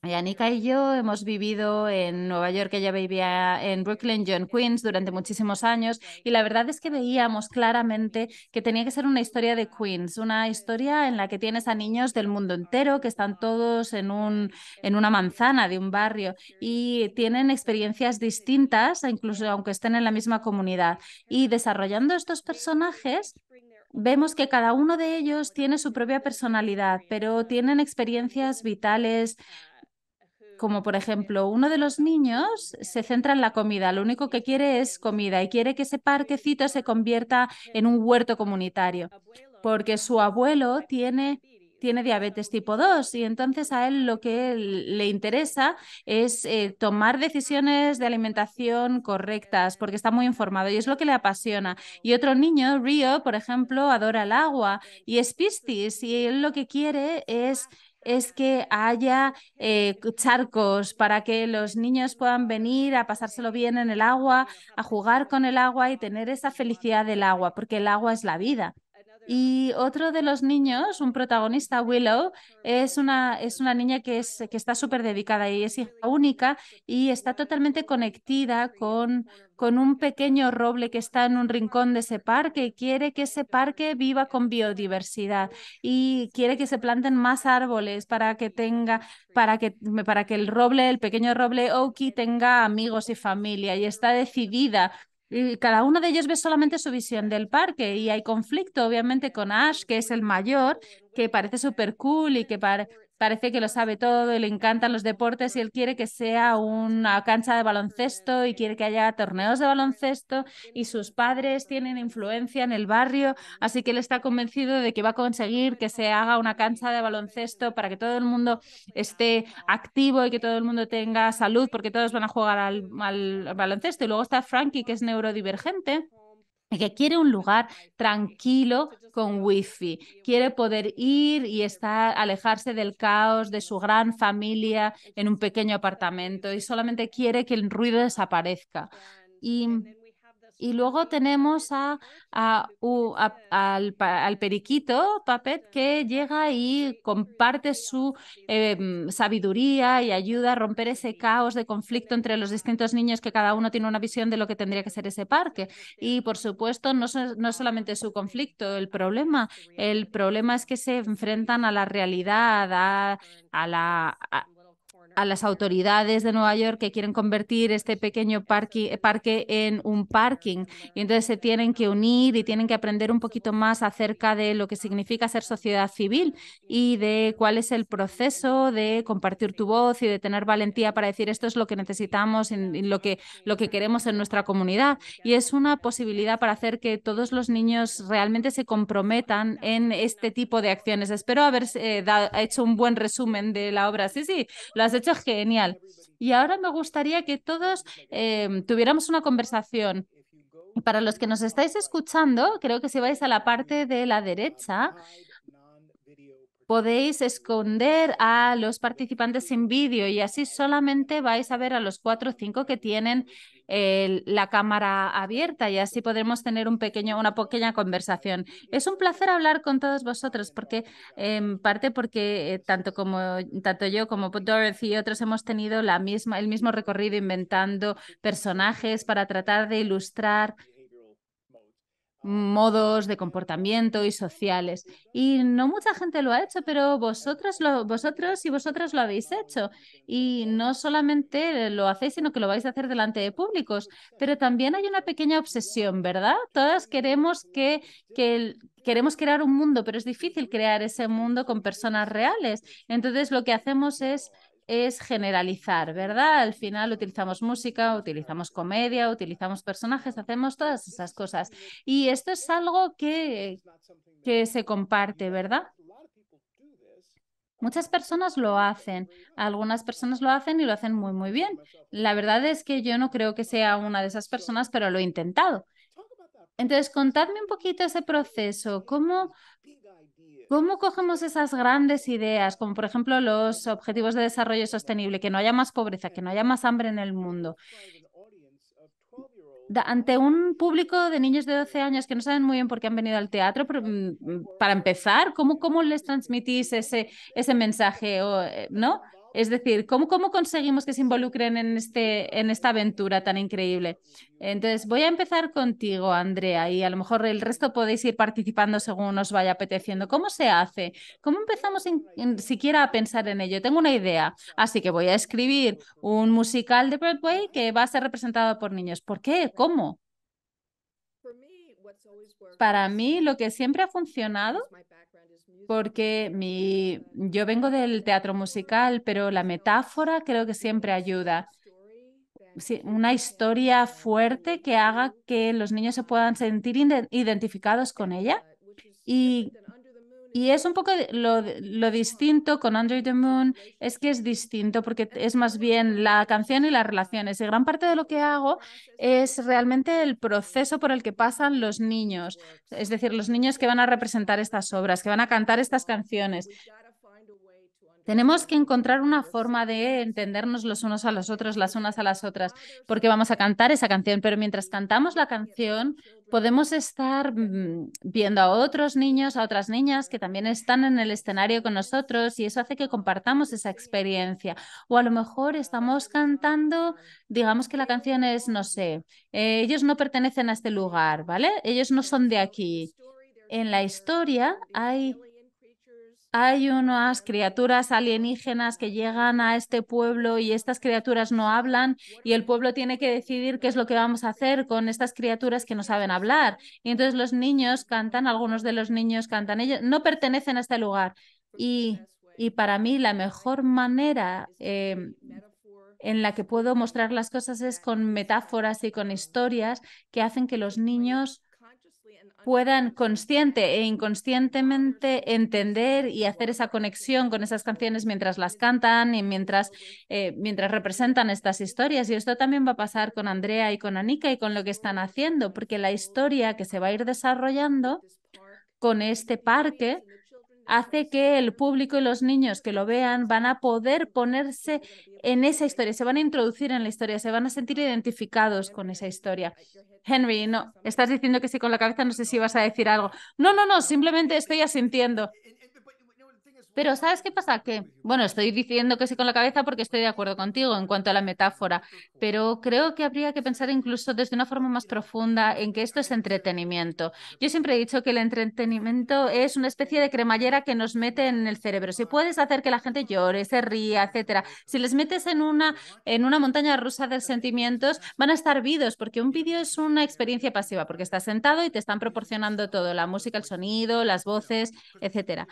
Yanika y yo hemos vivido en Nueva York, ella vivía en Brooklyn, yo en Queens durante muchísimos años y la verdad es que veíamos claramente que tenía que ser una historia de Queens, una historia en la que tienes a niños del mundo entero que están todos en, un, en una manzana de un barrio y tienen experiencias distintas, incluso aunque estén en la misma comunidad. Y desarrollando estos personajes, vemos que cada uno de ellos tiene su propia personalidad, pero tienen experiencias vitales como por ejemplo, uno de los niños se centra en la comida, lo único que quiere es comida y quiere que ese parquecito se convierta en un huerto comunitario, porque su abuelo tiene tiene diabetes tipo 2 y entonces a él lo que le interesa es eh, tomar decisiones de alimentación correctas porque está muy informado y es lo que le apasiona. Y otro niño, Rio, por ejemplo, adora el agua y es pistis y él lo que quiere es es que haya eh, charcos para que los niños puedan venir a pasárselo bien en el agua, a jugar con el agua y tener esa felicidad del agua, porque el agua es la vida. Y otro de los niños, un protagonista, Willow, es una, es una niña que, es, que está súper dedicada y es hija única y está totalmente conectada con, con un pequeño roble que está en un rincón de ese parque y quiere que ese parque viva con biodiversidad y quiere que se planten más árboles para que tenga, para que, para que el roble, el pequeño roble Oki tenga amigos y familia y está decidida y cada uno de ellos ve solamente su visión del parque y hay conflicto, obviamente, con Ash, que es el mayor, que parece súper cool y que, parece que lo sabe todo y le encantan los deportes y él quiere que sea una cancha de baloncesto y quiere que haya torneos de baloncesto y sus padres tienen influencia en el barrio, así que él está convencido de que va a conseguir que se haga una cancha de baloncesto para que todo el mundo esté activo y que todo el mundo tenga salud porque todos van a jugar al, al baloncesto. Y luego está Frankie que es neurodivergente que quiere un lugar tranquilo con wifi, quiere poder ir y estar, alejarse del caos de su gran familia en un pequeño apartamento y solamente quiere que el ruido desaparezca. Y y luego tenemos a, a, al, periquito, Papet, que llega y comparte su em, sabiduría y ayuda a romper ese caos de conflicto entre los distintos niños que cada uno tiene una visión de lo que tendría que ser ese parque. Y por supuesto, no, no solamente su conflicto, el problema. El problema es que se enfrentan a la realidad, a, a la a las autoridades de Nueva York que quieren convertir este pequeño parque, parque en un parking. Y entonces se tienen que unir y tienen que aprender un poquito más acerca de lo que significa ser sociedad civil y de cuál es el proceso de compartir tu voz y de tener valentía para decir esto es lo que necesitamos, en, lo, que, lo que queremos en nuestra comunidad. Y es una posibilidad para hacer que todos los niños realmente se comprometan en este tipo de acciones. Espero haber eh, hecho un buen resumen de la obra. Sí, sí, lo has hecho es genial. Y ahora me gustaría que todos eh, tuviéramos una conversación. Para los que nos estáis escuchando, creo que si vais a la parte de la derecha, podéis esconder a los participantes en vídeo y así solamente vais a ver a los cuatro o cinco que tienen la cámara abierta y así podremos tener un pequeño, una pequeña conversación. Es un placer hablar con todos vosotros porque en parte porque eh, tanto como tanto yo como Dorothy y otros hemos tenido la misma, el mismo recorrido inventando personajes para tratar de ilustrar modos de comportamiento y sociales. Y no mucha gente lo ha hecho, pero vosotros, lo, vosotros y vosotras lo habéis hecho. Y no solamente lo hacéis, sino que lo vais a hacer delante de públicos. Pero también hay una pequeña obsesión, ¿verdad? Todas queremos que, queremos crear un mundo, pero es difícil crear ese mundo con personas reales. Entonces lo que hacemos es es generalizar, ¿verdad? Al final utilizamos música, utilizamos comedia, utilizamos personajes, hacemos todas esas cosas. Y esto es algo que, que se comparte, ¿verdad? Muchas personas lo hacen, algunas personas lo hacen y lo hacen muy, muy bien. La verdad es que yo no creo que sea una de esas personas, pero lo he intentado. Entonces, contadme un poquito ese proceso. ¿Cómo, ¿Cómo cogemos esas grandes ideas, como por ejemplo los objetivos de desarrollo sostenible, que no haya más pobreza, que no haya más hambre en el mundo, ante un público de niños de 12 años que no saben muy bien por qué han venido al teatro, mm, mm, para empezar, ¿cómo, cómo les transmitís ese, ese mensaje? O, eh, ¿no? Es decir, ¿cómo, cómo conseguimos que se involucren en, este, en esta aventura tan increíble? Entonces, voy a empezar contigo, Andrea, y a lo mejor el resto podéis ir participando según os vaya apeteciendo. ¿Cómo se hace? ¿Cómo empezamos siquiera a pensar en ello? Tengo una idea, así que voy a escribir un musical de Broadway que va a ser representado por niños. ¿Por qué? ¿Cómo? Para mí, lo que siempre ha funcionado porque mi, yo vengo del teatro musical, pero la metáfora creo que siempre ayuda. una historia fuerte que haga que los niños se puedan sentir identificados con ella y y es un poco lo, distinto con Under the Moon, es que es distinto porque es más bien la canción y las relaciones. Y gran parte de lo que hago es realmente el proceso por el que pasan los niños, es decir, los niños que van a representar estas obras, que van a cantar estas canciones, tenemos que encontrar una pues forma de entendernos los unos a los otros, las unas a las otras, ah, porque vamos a cantar esa canción, pero mientras cantamos la canción podemos estar mm, viendo a otros niños, a otras niñas que también están en el escenario con nosotros y eso hace que compartamos esa experiencia. O a lo mejor estamos cantando, digamos que la canción es, no sé, eh, ellos no pertenecen a este lugar, ¿vale? Ellos no son de aquí. Pues en la historia hay hay unas criaturas alienígenas que llegan a este pueblo y estas criaturas no hablan y el pueblo tiene que decidir qué es lo que vamos a hacer con estas criaturas que no saben hablar. Y entonces los niños cantan, algunos de los niños cantan, ellos no pertenecen a este lugar. Y, y para mí la mejor manera eh, en la que puedo mostrar las cosas es con metáforas y con historias que hacen que los niños puedan consciente e inconscientemente entender y hacer esa conexión con esas canciones mientras las cantan y mientras, eh, mientras representan estas historias. Y esto también va a pasar con Andrea y con Anika y con lo que están haciendo, porque la historia que se va a ir desarrollando con este parque hace que el público y los niños que lo vean van a poder ponerse en esa historia, se van a introducir en la historia, se van a sentir identificados con esa historia. Henry, no, estás diciendo que sí con la cabeza, no sé si vas a decir algo. No, no, no, simplemente estoy asintiendo. Pero ¿sabes qué pasa? Que, bueno, estoy diciendo que sí con la cabeza porque estoy de acuerdo contigo en cuanto a la metáfora, pero creo que habría que pensar incluso desde una forma más profunda en que esto es entretenimiento. Yo siempre he dicho que el entretenimiento es una especie de cremallera que nos mete en el cerebro. Si puedes hacer que la gente llore, se ría, etcétera, si les metes en una, en una montaña rusa de sentimientos, van a estar vidos, porque un vídeo es una experiencia pasiva, porque estás sentado y te están proporcionando todo, la música, el sonido, las voces, etcétera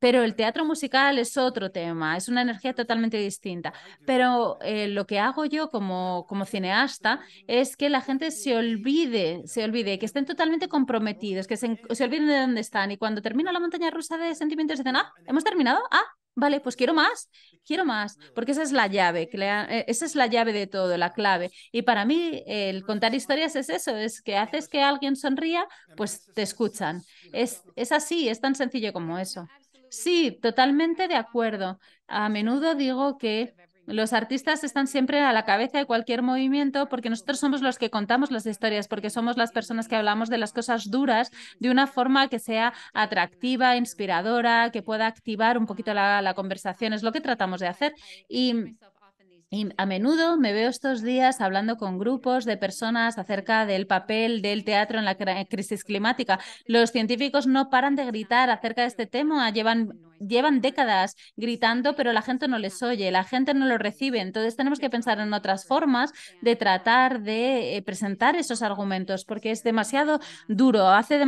pero el teatro musical es otro tema, es una energía totalmente distinta. Ah, pero eh, lo que hago yo como, como cineasta es que la gente se olvide, se olvide, que estén totalmente comprometidos, que se, olviden de dónde están. Y cuando termina la montaña rusa de sentimientos, dicen, ah, hemos terminado, ah, Vale, pues quiero más, quiero más, porque esa es la llave, eh, esa es la llave de todo, la clave. Y para mí el contar historias es eso, es que haces que alguien sonría, pues te escuchan. Es, es así, es tan sencillo como eso. Sí, totalmente de acuerdo. A menudo digo que los artistas están siempre a la cabeza de cualquier movimiento porque nosotros somos los que contamos las historias, porque somos las personas que hablamos de las cosas duras de una forma que sea atractiva, inspiradora, que pueda activar un poquito la, conversación. Es lo que tratamos de hacer. Y y a menudo me veo estos días hablando con grupos de personas acerca del papel del teatro en la crisis climática. Los científicos no paran de gritar acerca de este tema, llevan llevan décadas gritando, pero la gente no les oye, la gente no lo recibe. Entonces tenemos que pensar en otras formas de tratar de eh, presentar esos argumentos, porque es demasiado duro, hace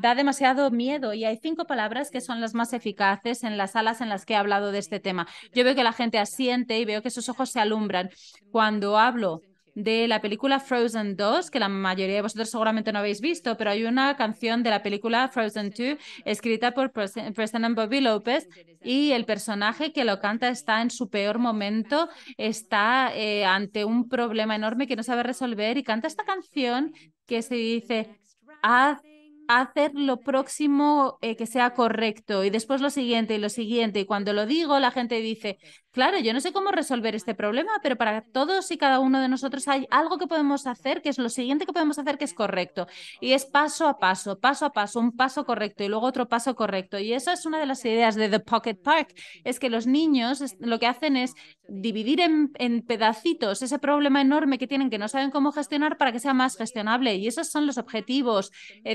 da demasiado miedo y hay cinco palabras que son las más eficaces en las salas en las que he hablado de este tema. Yo veo que la gente asiente y veo que sus ojos se alumbran. Cuando hablo de la película Frozen 2, que la mayoría de vosotros seguramente no habéis visto, pero hay una canción de la película Frozen 2 escrita por Preston Bobby López y el personaje que lo canta está en su peor momento, está eh, ante un problema enorme que no sabe resolver y canta esta canción que se dice, haz hacer lo próximo eh, que sea correcto y después lo siguiente y lo siguiente. Y cuando lo digo, la gente dice, claro, yo no sé cómo resolver este problema, pero para todos y cada uno de nosotros hay algo que podemos hacer, que es lo siguiente que podemos hacer que es correcto. Y es paso a paso, paso a paso, un paso correcto y luego otro paso correcto. Y esa es una de las ideas de The Pocket Park, es que los niños lo que hacen es dividir en, pedacitos ese problema enorme que tienen que no saben cómo gestionar para que sea más gestionable. Y esos son los objetivos eh,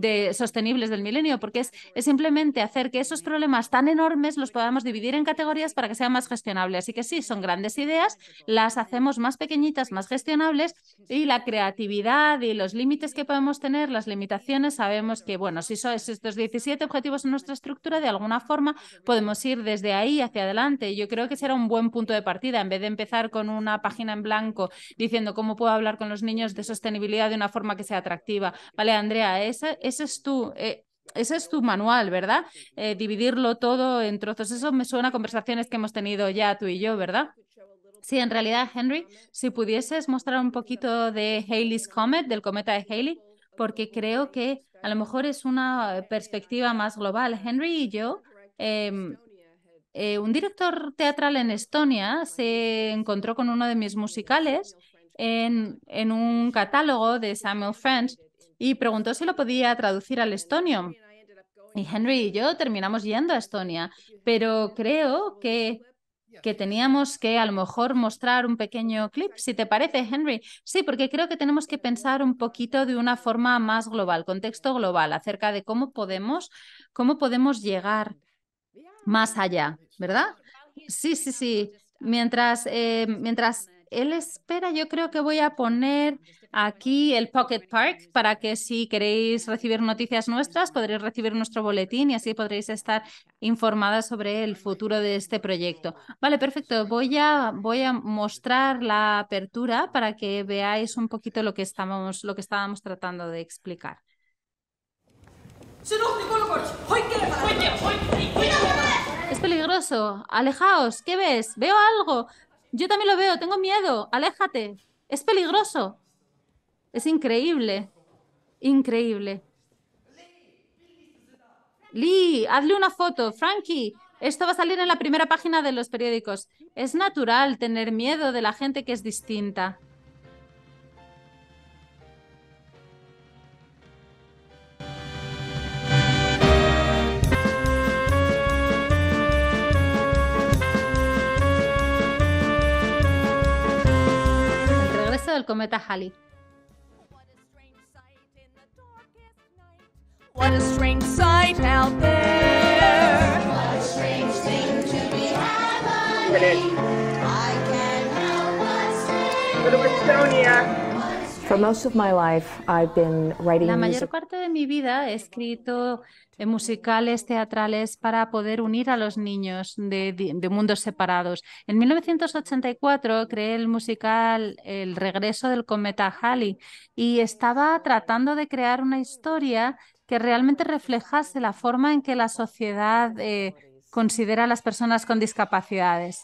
de, sostenibles del milenio, porque es, simplemente hacer que esos problemas tan enormes los podamos dividir en categorías para que sea más gestionable. Así que sí, son grandes ideas, las hacemos más pequeñitas, más gestionables y la creatividad y los límites que podemos tener, las limitaciones, sabemos que, bueno, si son estos 17 objetivos en nuestra estructura, de alguna forma podemos ir desde ahí hacia adelante. Yo creo que será un buen punto de partida en vez de empezar con una página en blanco diciendo cómo puedo hablar con los niños de sostenibilidad de una forma que sea atractiva. Vale, Andrea, ese es tú ese es tu manual, ¿verdad? Eh, dividirlo todo en trozos. Eso me suena a conversaciones que hemos tenido ya tú y yo, ¿verdad? Sí, en realidad, Henry, si pudieses mostrar un poquito de Haley's Comet, del cometa de Haley, porque creo que a lo mejor es una perspectiva más global. Henry y yo, em, eh, un director teatral en Estonia se encontró con uno de mis musicales en, en un catálogo de Samuel French y preguntó si lo podía traducir al estonio. Y Henry y yo terminamos yendo a Estonia, pero creo que, que teníamos que a lo mejor mostrar un pequeño clip, si te parece, Henry. Sí, porque creo que tenemos que pensar un poquito de una forma más global, contexto global, acerca de cómo podemos, cómo podemos llegar más allá, ¿verdad? Sí, sí, sí. Mientras, eh, mientras él espera, yo creo que voy a poner aquí el Pocket Park para que si queréis recibir noticias nuestras, podréis recibir nuestro boletín y así podréis estar informadas sobre el futuro de este proyecto. Vale, perfecto. Voy a, voy a mostrar la apertura para que veáis un poquito lo que, estábamos, lo que estábamos tratando de explicar. Es peligroso. Alejaos. ¿Qué ves? Veo algo. Yo también lo veo, tengo miedo, aléjate, es peligroso. Es increíble, increíble. Lee, hazle una foto. Frankie, esto va a salir en la primera página de los periódicos. Es natural tener miedo de la gente que es distinta. del cometa Halley. What a strange sight out there. What a strange thing to be happening. I can't help but stay. Little Estonia. La mayor parte de mi vida he escrito eh, musicales teatrales para poder unir a los niños de, mundos separados. En 1984 creé el musical El regreso del cometa Halley y estaba tratando de crear una historia que realmente reflejase la forma en que la sociedad eh, considera a las personas con discapacidades.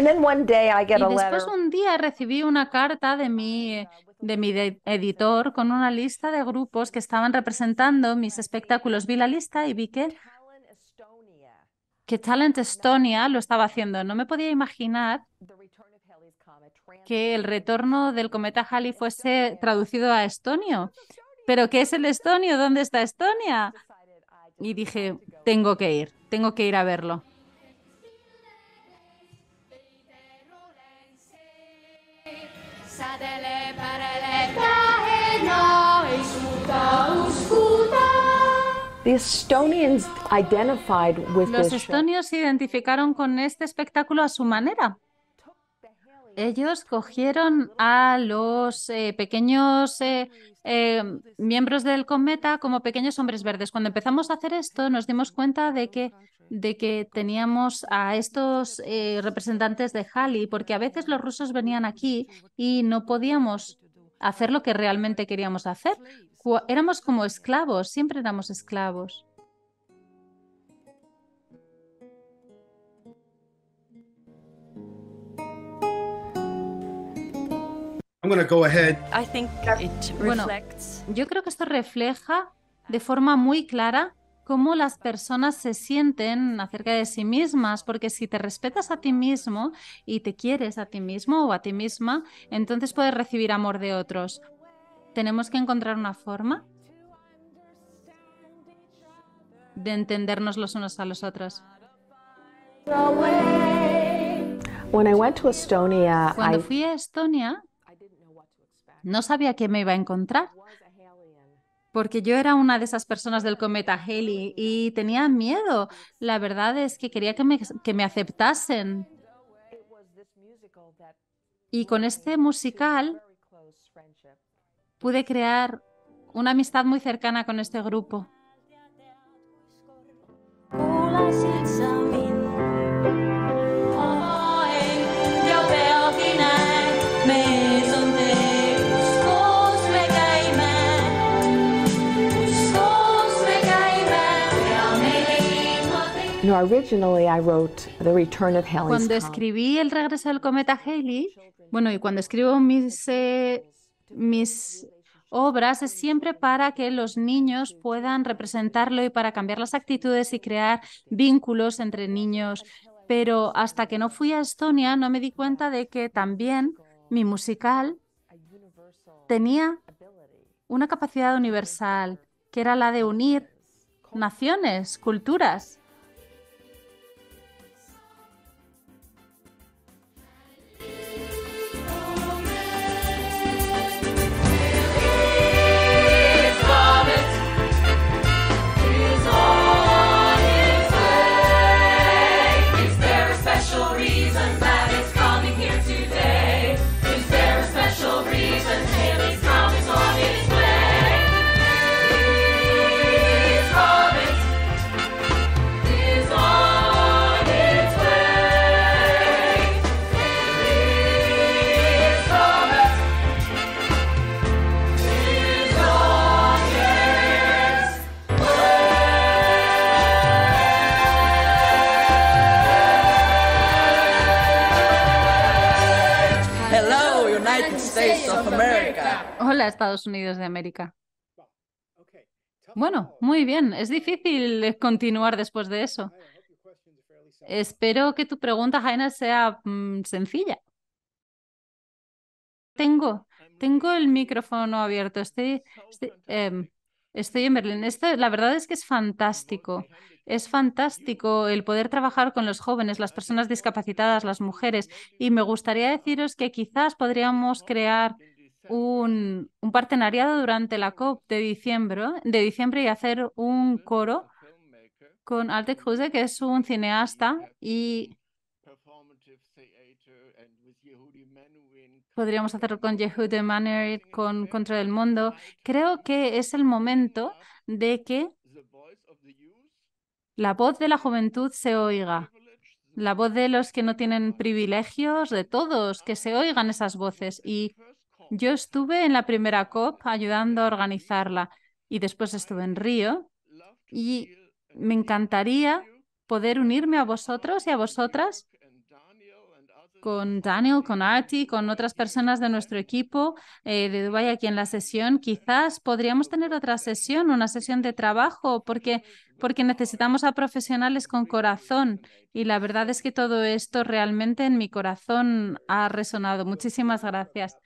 y después un día recibí una carta de mi, de mi editor con una lista de grupos que estaban representando mis espectáculos. Vi la lista y vi que, que Talent Estonia lo estaba haciendo. No me podía imaginar que el retorno del cometa Halley fuese traducido a estonio. ¿Pero qué es el estonio? ¿Dónde está Estonia? Y dije, tengo que ir, tengo que ir a verlo. Los estonios se identificaron con este espectáculo a su manera. Ellos cogieron a los eh, pequeños eh, eh, miembros del cometa como pequeños hombres verdes. Cuando empezamos a hacer esto, nos dimos cuenta de que, de que teníamos a estos representantes de Halley, porque a veces los rusos venían aquí y no podíamos hacer lo que realmente queríamos hacer. Éramos como esclavos, siempre éramos esclavos. bueno, yo creo que esto refleja de forma muy clara cómo las personas se sienten acerca de sí mismas, porque si te respetas a ti mismo y te quieres a ti mismo o a ti misma, entonces puedes recibir amor de otros. Tenemos que encontrar una forma de entendernos los unos a los otros. Cuando fui a Estonia, no sabía qué me iba a encontrar porque yo era una de esas personas del cometa heli y tenía miedo. La verdad es que quería que me, que me aceptasen. Y con este musical pude crear una amistad muy cercana con este grupo. Cuando escribí El regreso del cometa Haley, bueno, y cuando escribo mis, eh, mis obras es siempre para que los niños puedan representarlo y para cambiar las actitudes y crear vínculos entre niños. Pero hasta que no fui a Estonia no me di cuenta de que también mi musical tenía una capacidad universal, que era la de unir naciones, culturas. Estados Unidos de América. Bueno, muy bien. Es difícil eh, continuar después de eso. Espero que tu pregunta, Jaina, sea mm, sencilla. Tengo, tengo el micrófono abierto. Estoy, em, estoy en Berlín. Esto, la verdad es que es fantástico. Es fantástico el poder trabajar con los jóvenes, las personas discapacitadas, las mujeres. Y me gustaría deciros que quizás podríamos crear un, partenariado durante la COP de diciembre, de diciembre y hacer un coro con Artek Huse, que es un cineasta, y podríamos hacerlo con Yehudi Manuel, con Contra del Mundo. Creo que es el momento de que la voz de la juventud se oiga, la voz de los que no tienen privilegios, de todos, que se ah, oigan esas voces. Y yo estuve en la primera COP ayudando a organizarla y después estuve en Río y me encantaría poder unirme a vosotros y a vosotras con Daniel, con Arti, con otras personas de nuestro equipo eh, de Dubai aquí en la sesión. Quizás podríamos tener otra sesión, una sesión de trabajo, porque, porque necesitamos a profesionales con corazón. Y la verdad es que todo esto realmente en mi corazón ha resonado. Muchísimas gracias.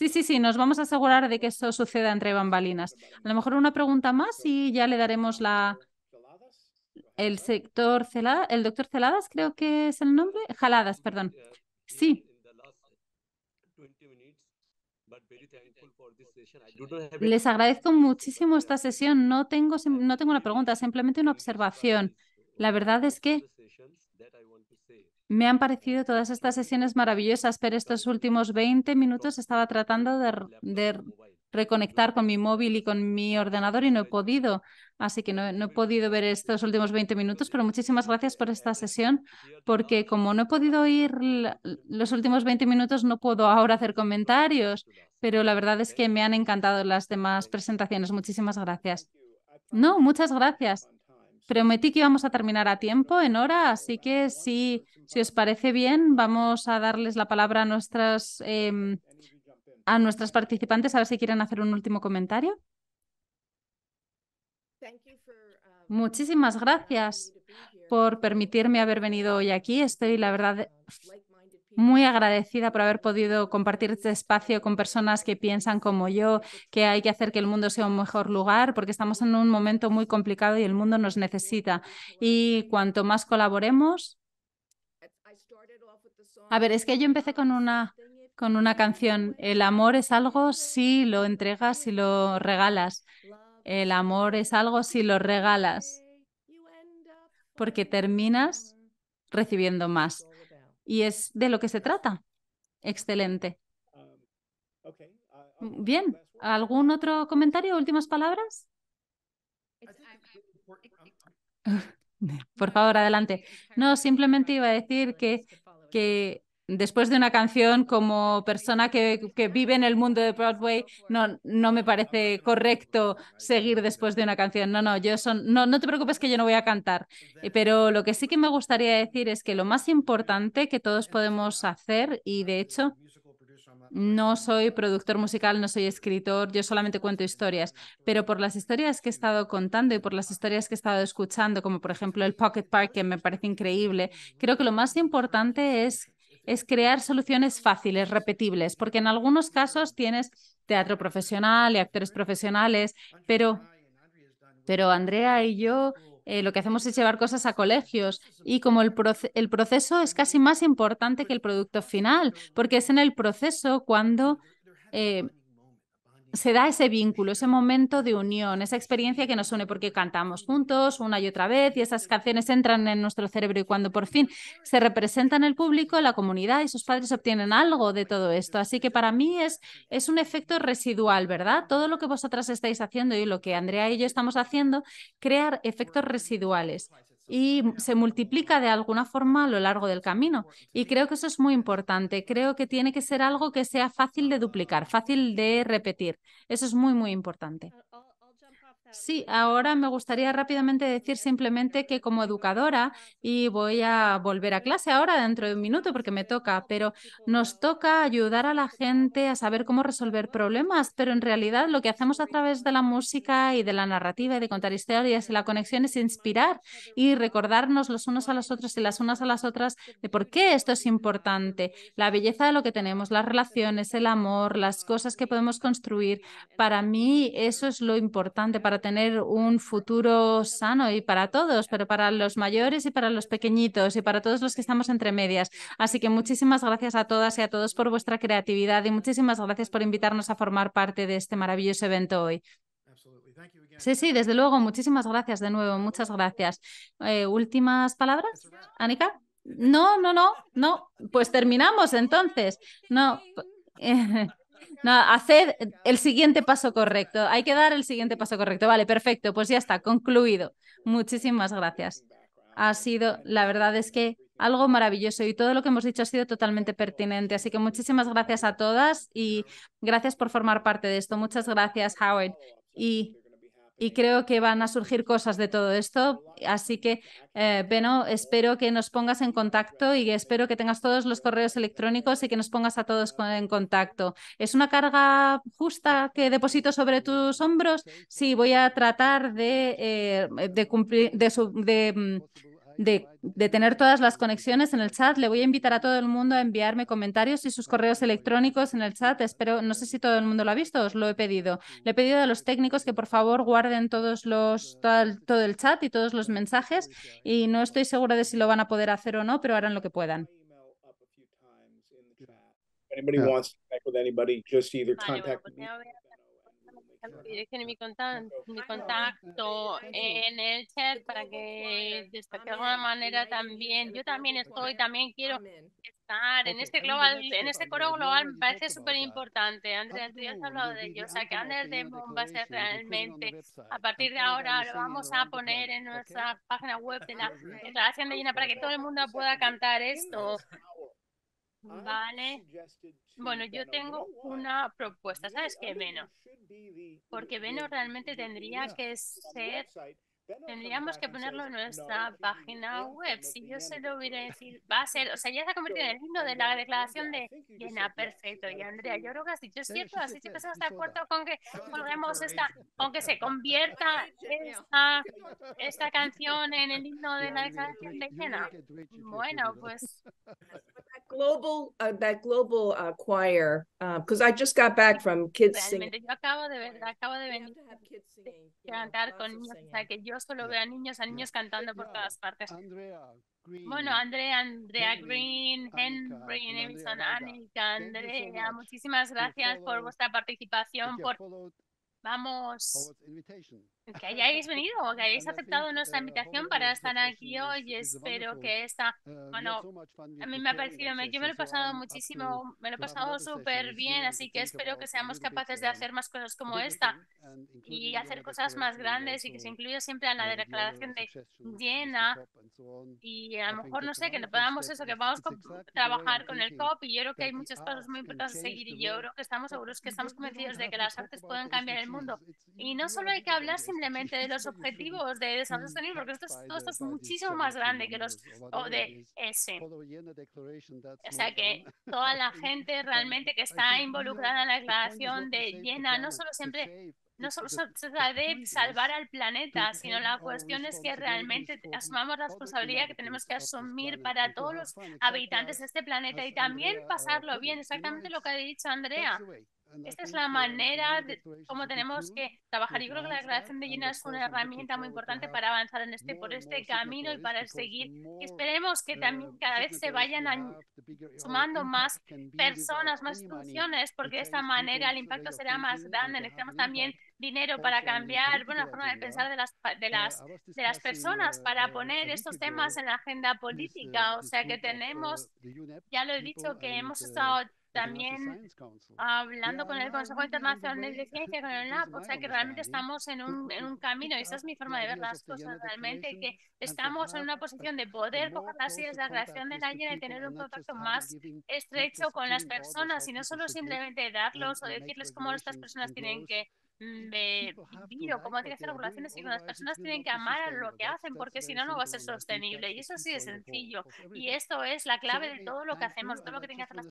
Sí, sí, sí, nos vamos a asegurar de que eso suceda entre bambalinas. A lo mejor una pregunta más y ya le daremos la... El sector celadas, el doctor Celadas creo que es el nombre, Jaladas, perdón. Sí. Les agradezco muchísimo esta sesión. No tengo, no tengo una pregunta, simplemente una observación. La verdad es que me han parecido todas estas sesiones maravillosas, pero estos últimos 20 minutos estaba tratando de, reconectar con mi móvil y con mi ordenador y no he podido. Así que no, he podido ver estos últimos 20 minutos, pero muchísimas gracias por esta sesión, porque como no he podido oír los últimos 20 minutos, no puedo ahora hacer comentarios, pero la verdad es que me han encantado las demás presentaciones. Muchísimas gracias. No, muchas gracias. Prometí que íbamos a terminar a tiempo, en hora, así que si, si os parece bien, vamos a darles la palabra a nuestras, em, a nuestras participantes a ver si quieren hacer un último comentario. Muchísimas gracias por permitirme haber venido hoy aquí. Estoy, la verdad, muy agradecida por haber podido compartir este espacio con personas que piensan como yo, que hay que hacer que el mundo sea un mejor lugar, porque estamos en un momento muy complicado y el mundo nos necesita. Y cuanto más colaboremos... A ver, es que yo empecé con una, con una canción. El amor es algo si lo entregas, y lo regalas. El amor es algo si lo regalas. Porque terminas recibiendo más. Y es de lo que se trata. Excelente. Um, uh, mm, bien, ¿algún otro comentario, últimas palabras? Por favor, adelante. No, simplemente iba a decir que, que después de una canción como persona que, vive en el mundo de Broadway, no, no me parece correcto seguir después de una canción. No, no, yo son, no, no te preocupes que yo no voy a cantar. Eh, pero lo que sí que me gustaría decir es que lo más importante que todos podemos hacer, y de hecho no soy productor musical, no soy escritor, yo solamente cuento historias, pero por las historias que he estado contando y por las historias que he estado escuchando, como por ejemplo el Pocket Park, que me parece increíble, creo que lo más importante es es crear soluciones fáciles, repetibles, porque en algunos casos tienes teatro profesional y actores profesionales, pero, pero Andrea y yo eh, lo que hacemos es llevar cosas a colegios y como el, el proceso es casi más importante que el producto final, porque es en el proceso cuando... Eh, se da ese vínculo, ese momento de unión, esa experiencia que nos une porque cantamos juntos una y otra vez y esas canciones entran en nuestro cerebro y cuando por fin se representan el público, la comunidad y sus padres obtienen algo de todo esto. Así que para mí es, es un efecto residual, ¿verdad? Todo lo que vosotras estáis haciendo y lo que Andrea y yo estamos haciendo, crear efectos residuales y se multiplica de alguna forma a lo largo del camino. Y creo que eso es muy importante. Creo que tiene que ser algo que sea fácil de duplicar, fácil de repetir. Eso es muy, muy importante. Sí, ahora me gustaría rápidamente decir simplemente que como educadora, y voy a volver a clase ahora dentro de un minuto porque me toca, pero nos toca ayudar a la gente a saber cómo resolver problemas, pero en realidad lo que hacemos a través de la música y de la narrativa y de contar historias y la conexión es inspirar y recordarnos los unos a los otros y las unas a las otras de por qué esto es importante, la belleza de lo que tenemos, las relaciones, el amor, las cosas que podemos construir. Para mí eso es lo importante para tener un futuro sano y para todos, pero para los mayores y para los pequeñitos y para todos los que estamos entre medias. Así que muchísimas gracias a todas y a todos por vuestra creatividad y muchísimas gracias por invitarnos a formar parte de este maravilloso evento hoy. Sí, sí, desde luego. Muchísimas gracias de nuevo. Muchas gracias. Eh, últimas palabras, Anika. No, no, no, no. Pues terminamos entonces. No. No, haced el siguiente paso correcto. Hay que dar el siguiente paso correcto. Vale, perfecto. Pues ya está, concluido. Muchísimas gracias. Ha sido, la verdad es que algo maravilloso y todo lo que hemos dicho ha sido totalmente pertinente. Así que muchísimas gracias a todas y gracias por formar parte de esto. Muchas gracias, Howard. Y y creo que van a surgir cosas de todo esto. Así que, eh, bueno, espero que nos pongas en contacto y espero que tengas todos los correos electrónicos y que nos pongas a todos en contacto. ¿Es una carga justa que deposito sobre tus hombros? Sí, voy a tratar de, eh, de cumplir, de, mm, de, tener todas las conexiones en el chat. Le voy a invitar a todo el mundo a enviarme comentarios y sus correos electrónicos en el chat. Espero, no sé si todo el mundo lo ha visto, os lo he pedido. Le he pedido a los técnicos que por favor guarden todos los, todo, el, chat y todos los mensajes y no estoy segura de si lo van a poder hacer o no, pero harán lo que puedan mi, mi contacto en el chat para que de alguna manera también, yo también estoy, también quiero estar en este global, en este coro global me parece súper importante. Andrés, tú ya has hablado de ello, o sea que Andrés de va a ser realmente, a partir de ahora lo vamos a poner en nuestra página web de la Relación de Llena para que todo el mundo pueda cantar esto. Vale. Bueno, yo tengo una propuesta. ¿Sabes qué, Veno? Porque Veno realmente tendría que ser Tendríamos que ponerlo en nuestra página web. Si yo se lo hubiera decir, va a ser, o sea, ya se ha convertido en el himno de la declaración de Jena, Perfecto. Y Andrea, yo creo que has dicho es cierto, así si que estás de acuerdo con que esta, con se convierta esta, esta canción en el himno de la declaración de Jena. Bueno, pues. global uh, global uh, choir because uh, I just got back from kids Yo acabo de ver, acabo de venir cantar con niños, que yo solo veo a niños, a niños cantando por todas partes. Bueno, Andrea, Andrea Green, Henry Emerson, Annika, Andrea, muchísimas gracias por vuestra participación, por vamos que hayáis venido, o que hayáis aceptado nuestra eh, invitación para estar este aquí hoy. Espero que esta, eh, bueno, a mí me ha parecido, yo me lo he pasado muchísimo, me lo he pasado súper bien, así que espero que seamos capaces de hacer más cosas como esta y hacer cosas más grandes y que se incluya siempre en la declaración de llena y a lo mejor, no sé, que podamos eso, que podamos trabajar con el COP y yo creo que hay muchos pasos muy importantes a seguir y yo creo que estamos seguros que estamos convencidos de que las artes pueden cambiar el mundo. Y no solo hay que hablar, sino de los objetivos de desarrollo sostenible, porque esto, es, todo esto es muchísimo más grande que los ODS. O sea que toda la gente realmente que está involucrada en la declaración de llena no solo siempre no solo se trata de salvar al planeta, sino la cuestión es que realmente asumamos la responsabilidad que tenemos que asumir para todos los habitantes de este planeta y también uh, pasarlo bien, exactamente lo que ha dicho Andrea. Esta es la manera como tenemos que trabajar. Yo creo que la declaración de Gina es una herramienta muy importante para avanzar en este, por este camino y para seguir. esperemos que también cada vez se vayan sumando más personas, más instituciones, porque de esta manera el impacto será más grande. Necesitamos también dinero para cambiar la forma de pensar de las, de, las, de las personas, para uh, poner estos temas en la agenda uh, política. O sea que uh, tenemos, e ya lo he dicho, que hemos estado también hablando con el Consejo Internacional de Ciencia, con el NAP, o sea que realmente estamos en un, camino, y esa es mi forma de ver las cosas, realmente que estamos en una posición de poder coger las ideas de la creación de la y tener un contacto más estrecho con las personas y no solo simplemente darlos o decirles cómo estas personas tienen que mm, vivir o cómo tienen que hacer regulaciones y con las personas tienen que amar a lo que hacen porque si no, no va a ser sostenible. Y eso sí es sencillo. Y esto es la clave de todo lo que hacemos, todo lo que tienen que hacer las